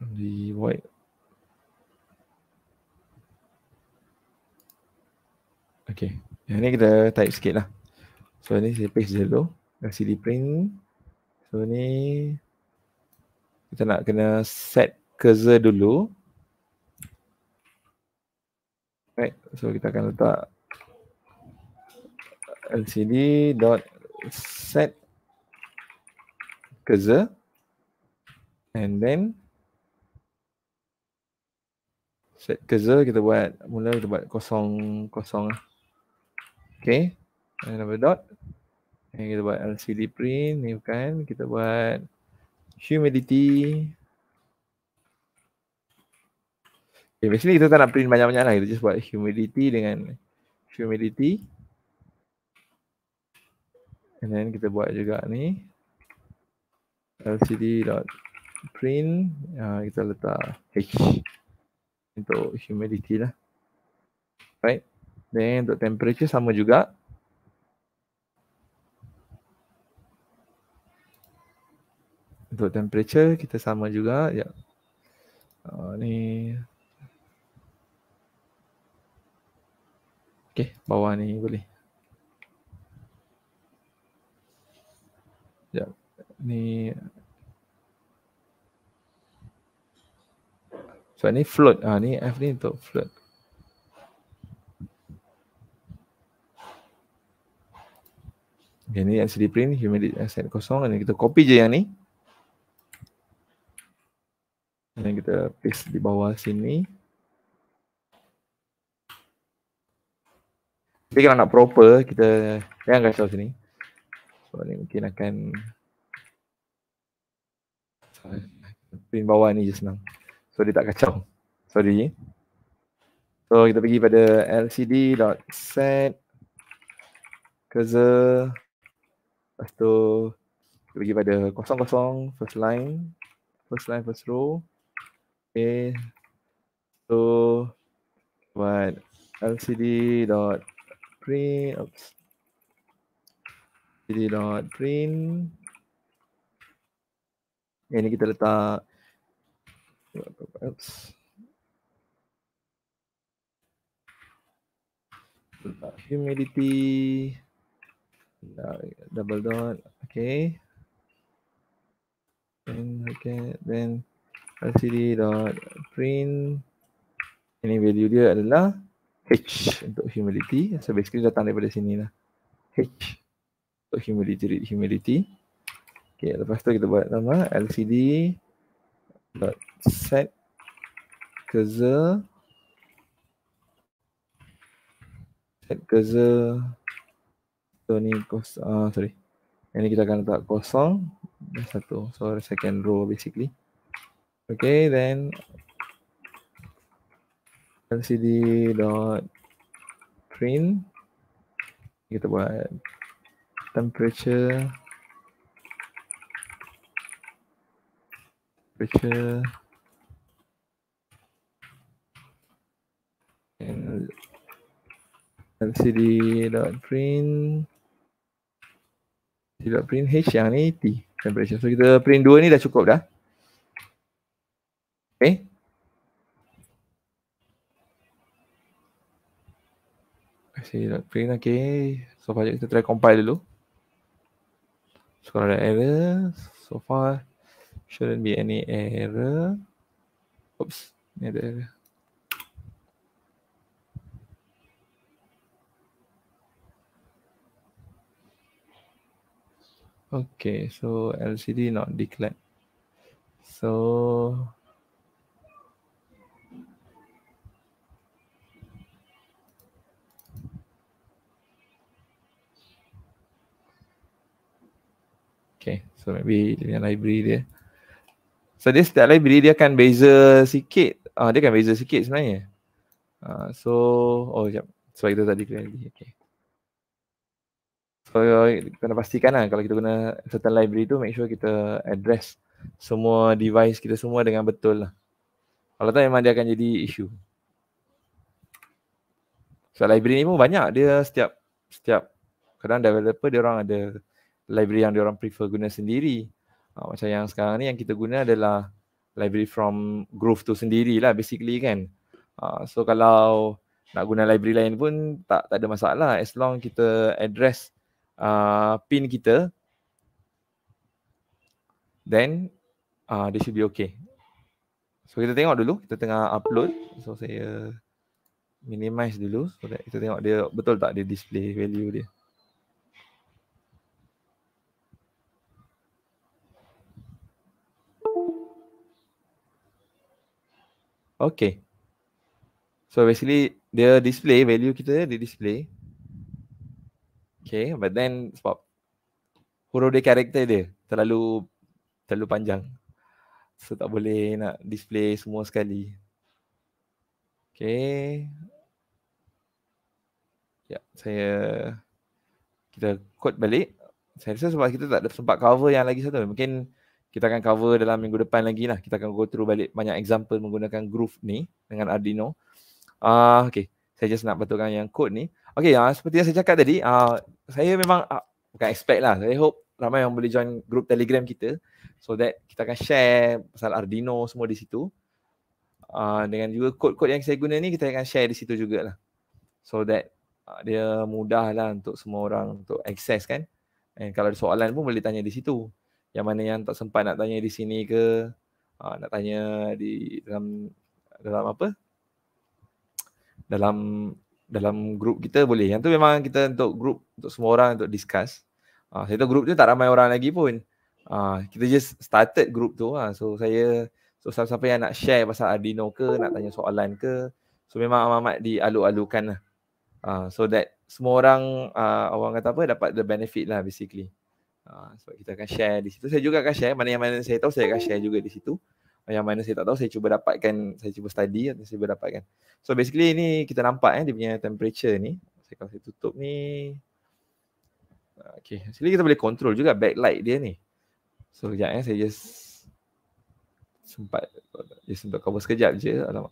Di white Okay, yang ni kita type sikit lah So ni saya paste dulu LCD print So ni Kita nak kena set cursor dulu Right. So kita akan letak LCD dot set kerja and then set kerja kita buat mula kita buat kosong kosong lah. okay and another dot and kita buat LCD print ni bukan kita buat humidity Okay, eh, macam kita tak nak print banyak-banyak lah. Kita just buat humidity dengan humidity. And then kita buat juga ni. LCD dot print. Uh, kita letak H. Untuk humidity lah. Right. Then untuk temperature sama juga. Untuk temperature kita sama juga. Ya. Uh, ni Okey, bawah ni boleh. Ya, ni So ni float. Ah ni F ni untuk float. Okay, ni yang sedih print, humidity asset kosong. Dan kita copy je yang ni. Dan kita paste di bawah sini. Tapi kalau nak proper, kita jangan kacau sini. so ni mungkin akan print bawah ni je senang. So dia tak kacau. Sorry. So kita pergi pada lcd.set cursor lepas tu kita pergi pada kosong kosong first line first line first row okay so buat lcd dot print. Oops. Jadi dot print. Yang kita letak. Oops. humidity. Double dot. Okay. Then okay. Then lcd dot print. Ini value dia adalah H untuk humility. So basically datang daripada sini lah. H untuk humility, humility. Okay, lepas tu kita buat nama LCD dot set cursor set cursor so ni kosong, ah uh, sorry yang ni kita akan letak kosong satu, so second row basically okay then lcd dot print kita buat temperature temperature lcd dot print dot print h yang ni t temperature so kita print dua ni dah cukup dah okay Kasi nak free lah. Okay. So far kita try compile dulu. So kalau ada error. So far shouldn't be any error. Oops. Ni ada error. Okay, so LCD not declared. So So maybe dia punya library dia. So dia setiap library dia akan beza sikit. Ah uh, dia akan beza sikit sebenarnya. Uh, so oh jap. So itu tadi kena lagi. Okay. So kena pastikan lah kalau kita guna certain library tu make sure kita address semua device kita semua dengan betul lah. Kalau tak memang dia akan jadi issue. So library ni pun banyak dia setiap setiap kadang developer dia orang ada library yang diorang prefer guna sendiri. Uh, macam yang sekarang ni yang kita guna adalah library from Groove tu sendirilah basically kan. Uh, so kalau nak guna library lain pun tak tak ada masalah as long kita address uh, pin kita then uh, they should be okay. So kita tengok dulu, kita tengah upload. So saya minimize dulu so kita tengok dia betul tak dia display value dia. Okay. So basically dia display value kita dia display. Okay but then sebab huruf dia karakter dia terlalu terlalu panjang. So tak boleh nak display semua sekali. Okay. Ya yeah, saya kita code balik. Saya rasa sebab kita tak ada sempat cover yang lagi satu. Mungkin kita akan cover dalam minggu depan lagi lah. Kita akan go through balik banyak example menggunakan Groove ni dengan Arduino. Uh, ah, okay, saya just nak betulkan yang code ni. Okay, uh, seperti yang saya cakap tadi, uh, saya memang uh, bukan expect lah. Saya hope ramai yang boleh join group Telegram kita so that kita akan share pasal Arduino semua di situ. Uh, dengan juga kod-kod yang saya guna ni kita akan share di situ jugalah. So that uh, dia mudah lah untuk semua orang untuk access kan. And kalau ada soalan pun boleh tanya di situ yang mana yang tak sempat nak tanya di sini ke uh, nak tanya di dalam dalam apa dalam dalam grup kita boleh yang tu memang kita untuk grup untuk semua orang untuk discuss uh, saya tu grup tu tak ramai orang lagi pun uh, kita just started grup tu uh. so saya so siapa-siapa yang nak share pasal adino ke nak tanya soalan ke so memang amat-amat dialu-alukan lah uh, so that semua orang uh, orang kata apa dapat the benefit lah basically Ha, sebab kita akan share di situ. Saya juga akan share mana yang mana saya tahu saya akan share juga di situ. Mana Yang mana saya tak tahu saya cuba dapatkan, saya cuba study atau saya cuba dapatkan. So basically ini kita nampak eh dia punya temperature ni. Saya kalau saya tutup ni. Okay, actually kita boleh control juga backlight dia ni. So sekejap eh saya just sempat just untuk cover sekejap je. Alamak.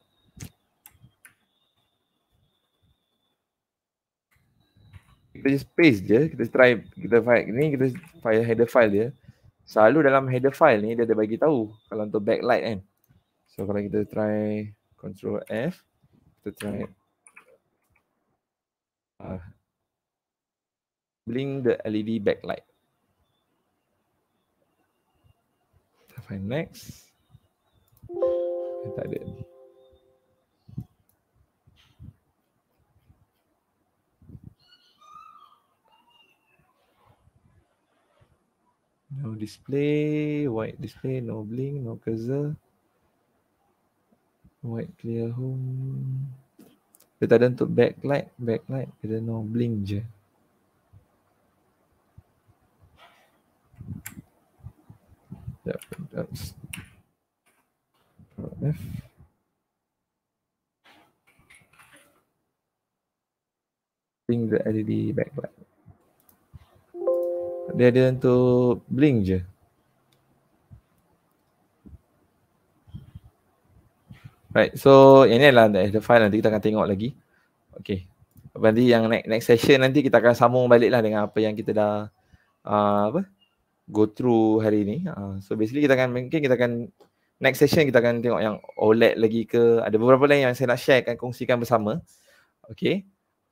kita just paste je, kita try kita file ni kita file header file dia. Selalu dalam header file ni dia ada bagi tahu kalau untuk backlight kan. So kalau kita try control F kita try uh, bling the LED backlight. Kita find next. Kita tak ada No display, white display, no bling, no cursor. White clear home. Dia tak ada untuk backlight, backlight kita no bling je. Yep, that's F. Bring the LED backlight. Dia ada untuk bling je. Right, so yang ni adalah the file nanti kita akan tengok lagi. Okay. Nanti yang next, next session nanti kita akan sambung balik lah dengan apa yang kita dah uh, apa? go through hari ni. Uh, so basically kita akan mungkin kita akan next session kita akan tengok yang OLED lagi ke ada beberapa lain yang saya nak share akan kongsikan bersama. Okay.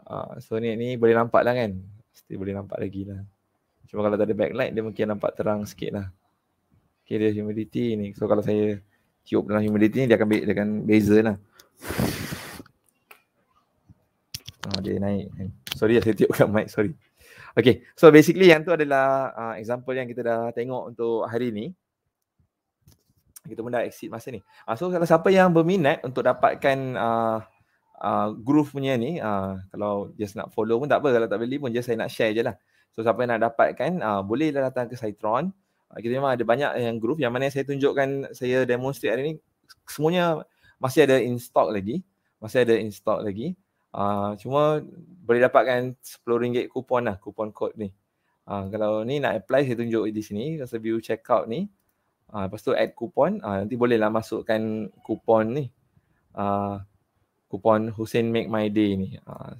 Uh, so ni, ni boleh nampak lah kan. Pasti boleh nampak lagi lah. Cuma kalau tak ada backlight dia mungkin nampak terang sikit lah Okay dia humidity ni So kalau saya tiup dalam humidity ni dia akan, be- dia akan beza lah oh, Dia naik Sorry lah saya tiup kat mic sorry Okay so basically yang tu adalah uh, example yang kita dah tengok untuk hari ni Kita pun dah exit masa ni uh, So kalau siapa yang berminat untuk dapatkan uh, uh, groove punya ni uh, Kalau just nak follow pun tak apa kalau tak beli pun just saya nak share je lah So siapa yang nak dapatkan uh, bolehlah datang ke Citron. Uh, ah, kita memang ada banyak yang group. yang mana saya tunjukkan saya demonstrate hari ni semuanya masih ada in stock lagi. Masih ada in stock lagi. Uh, cuma boleh dapatkan RM10 kupon lah kupon kod ni. Uh, kalau ni nak apply saya tunjuk di sini rasa view checkout ni. Uh, lepas tu add kupon uh, nanti bolehlah masukkan kupon ni. Uh, kupon Hussein Make My Day ni. Uh,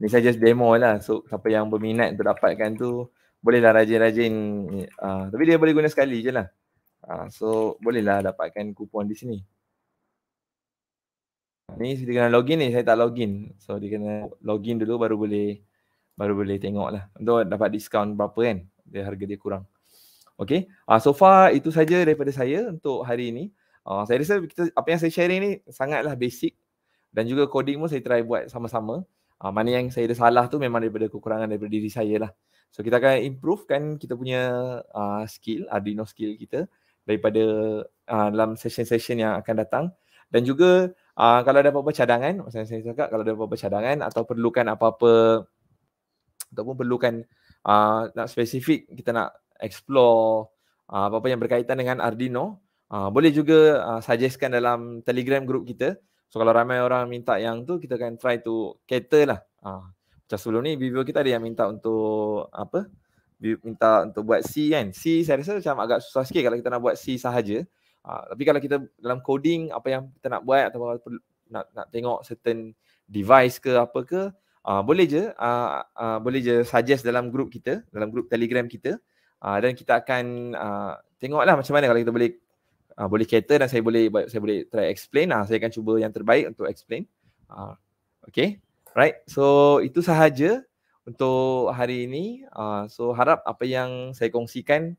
ni saya just demo lah so siapa yang berminat untuk dapatkan tu bolehlah rajin-rajin uh, tapi dia boleh guna sekali je lah uh, so bolehlah dapatkan kupon di sini ah, ni dia kena login ni saya tak login so dia kena login dulu baru boleh baru boleh tengok lah untuk dapat diskaun berapa kan dia harga dia kurang Okay, uh, so far itu saja daripada saya untuk hari ini. Uh, saya rasa kita, apa yang saya sharing ni sangatlah basic dan juga coding pun saya try buat sama-sama uh, mana yang saya dah salah tu memang daripada kekurangan daripada diri saya lah. So kita akan improve kan kita punya uh, skill, Arduino skill kita daripada uh, dalam session-session yang akan datang dan juga uh, kalau ada apa-apa cadangan, macam saya cakap kalau ada apa-apa cadangan atau perlukan apa-apa ataupun perlukan uh, nak spesifik kita nak explore uh, apa-apa yang berkaitan dengan Arduino, uh, boleh juga uh, suggestkan dalam Telegram group kita. So kalau ramai orang minta yang tu kita akan try to cater lah. Ah. Macam sebelum ni Vivo kita ada yang minta untuk apa? Minta untuk buat C kan. C saya rasa macam agak susah sikit kalau kita nak buat C sahaja. Ah, tapi kalau kita dalam coding apa yang kita nak buat atau nak nak tengok certain device ke apa ke ah, boleh je ah, ah, boleh je suggest dalam grup kita dalam grup Telegram kita ah, dan kita akan ah, tengoklah macam mana kalau kita boleh uh, boleh cater dan saya boleh saya boleh try explain lah. saya akan cuba yang terbaik untuk explain. Uh, okay, right. So itu sahaja untuk hari ini. Uh, so harap apa yang saya kongsikan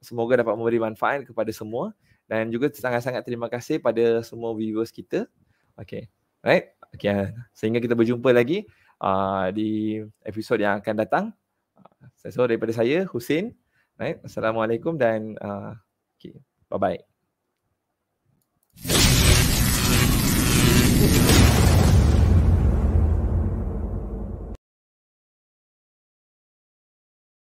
semoga dapat memberi manfaat kepada semua dan juga sangat-sangat terima kasih pada semua viewers kita. Okay, right. Okay, sehingga kita berjumpa lagi uh, di episod yang akan datang. So daripada saya Husin, right. Assalamualaikum dan uh, okay, bye bye. you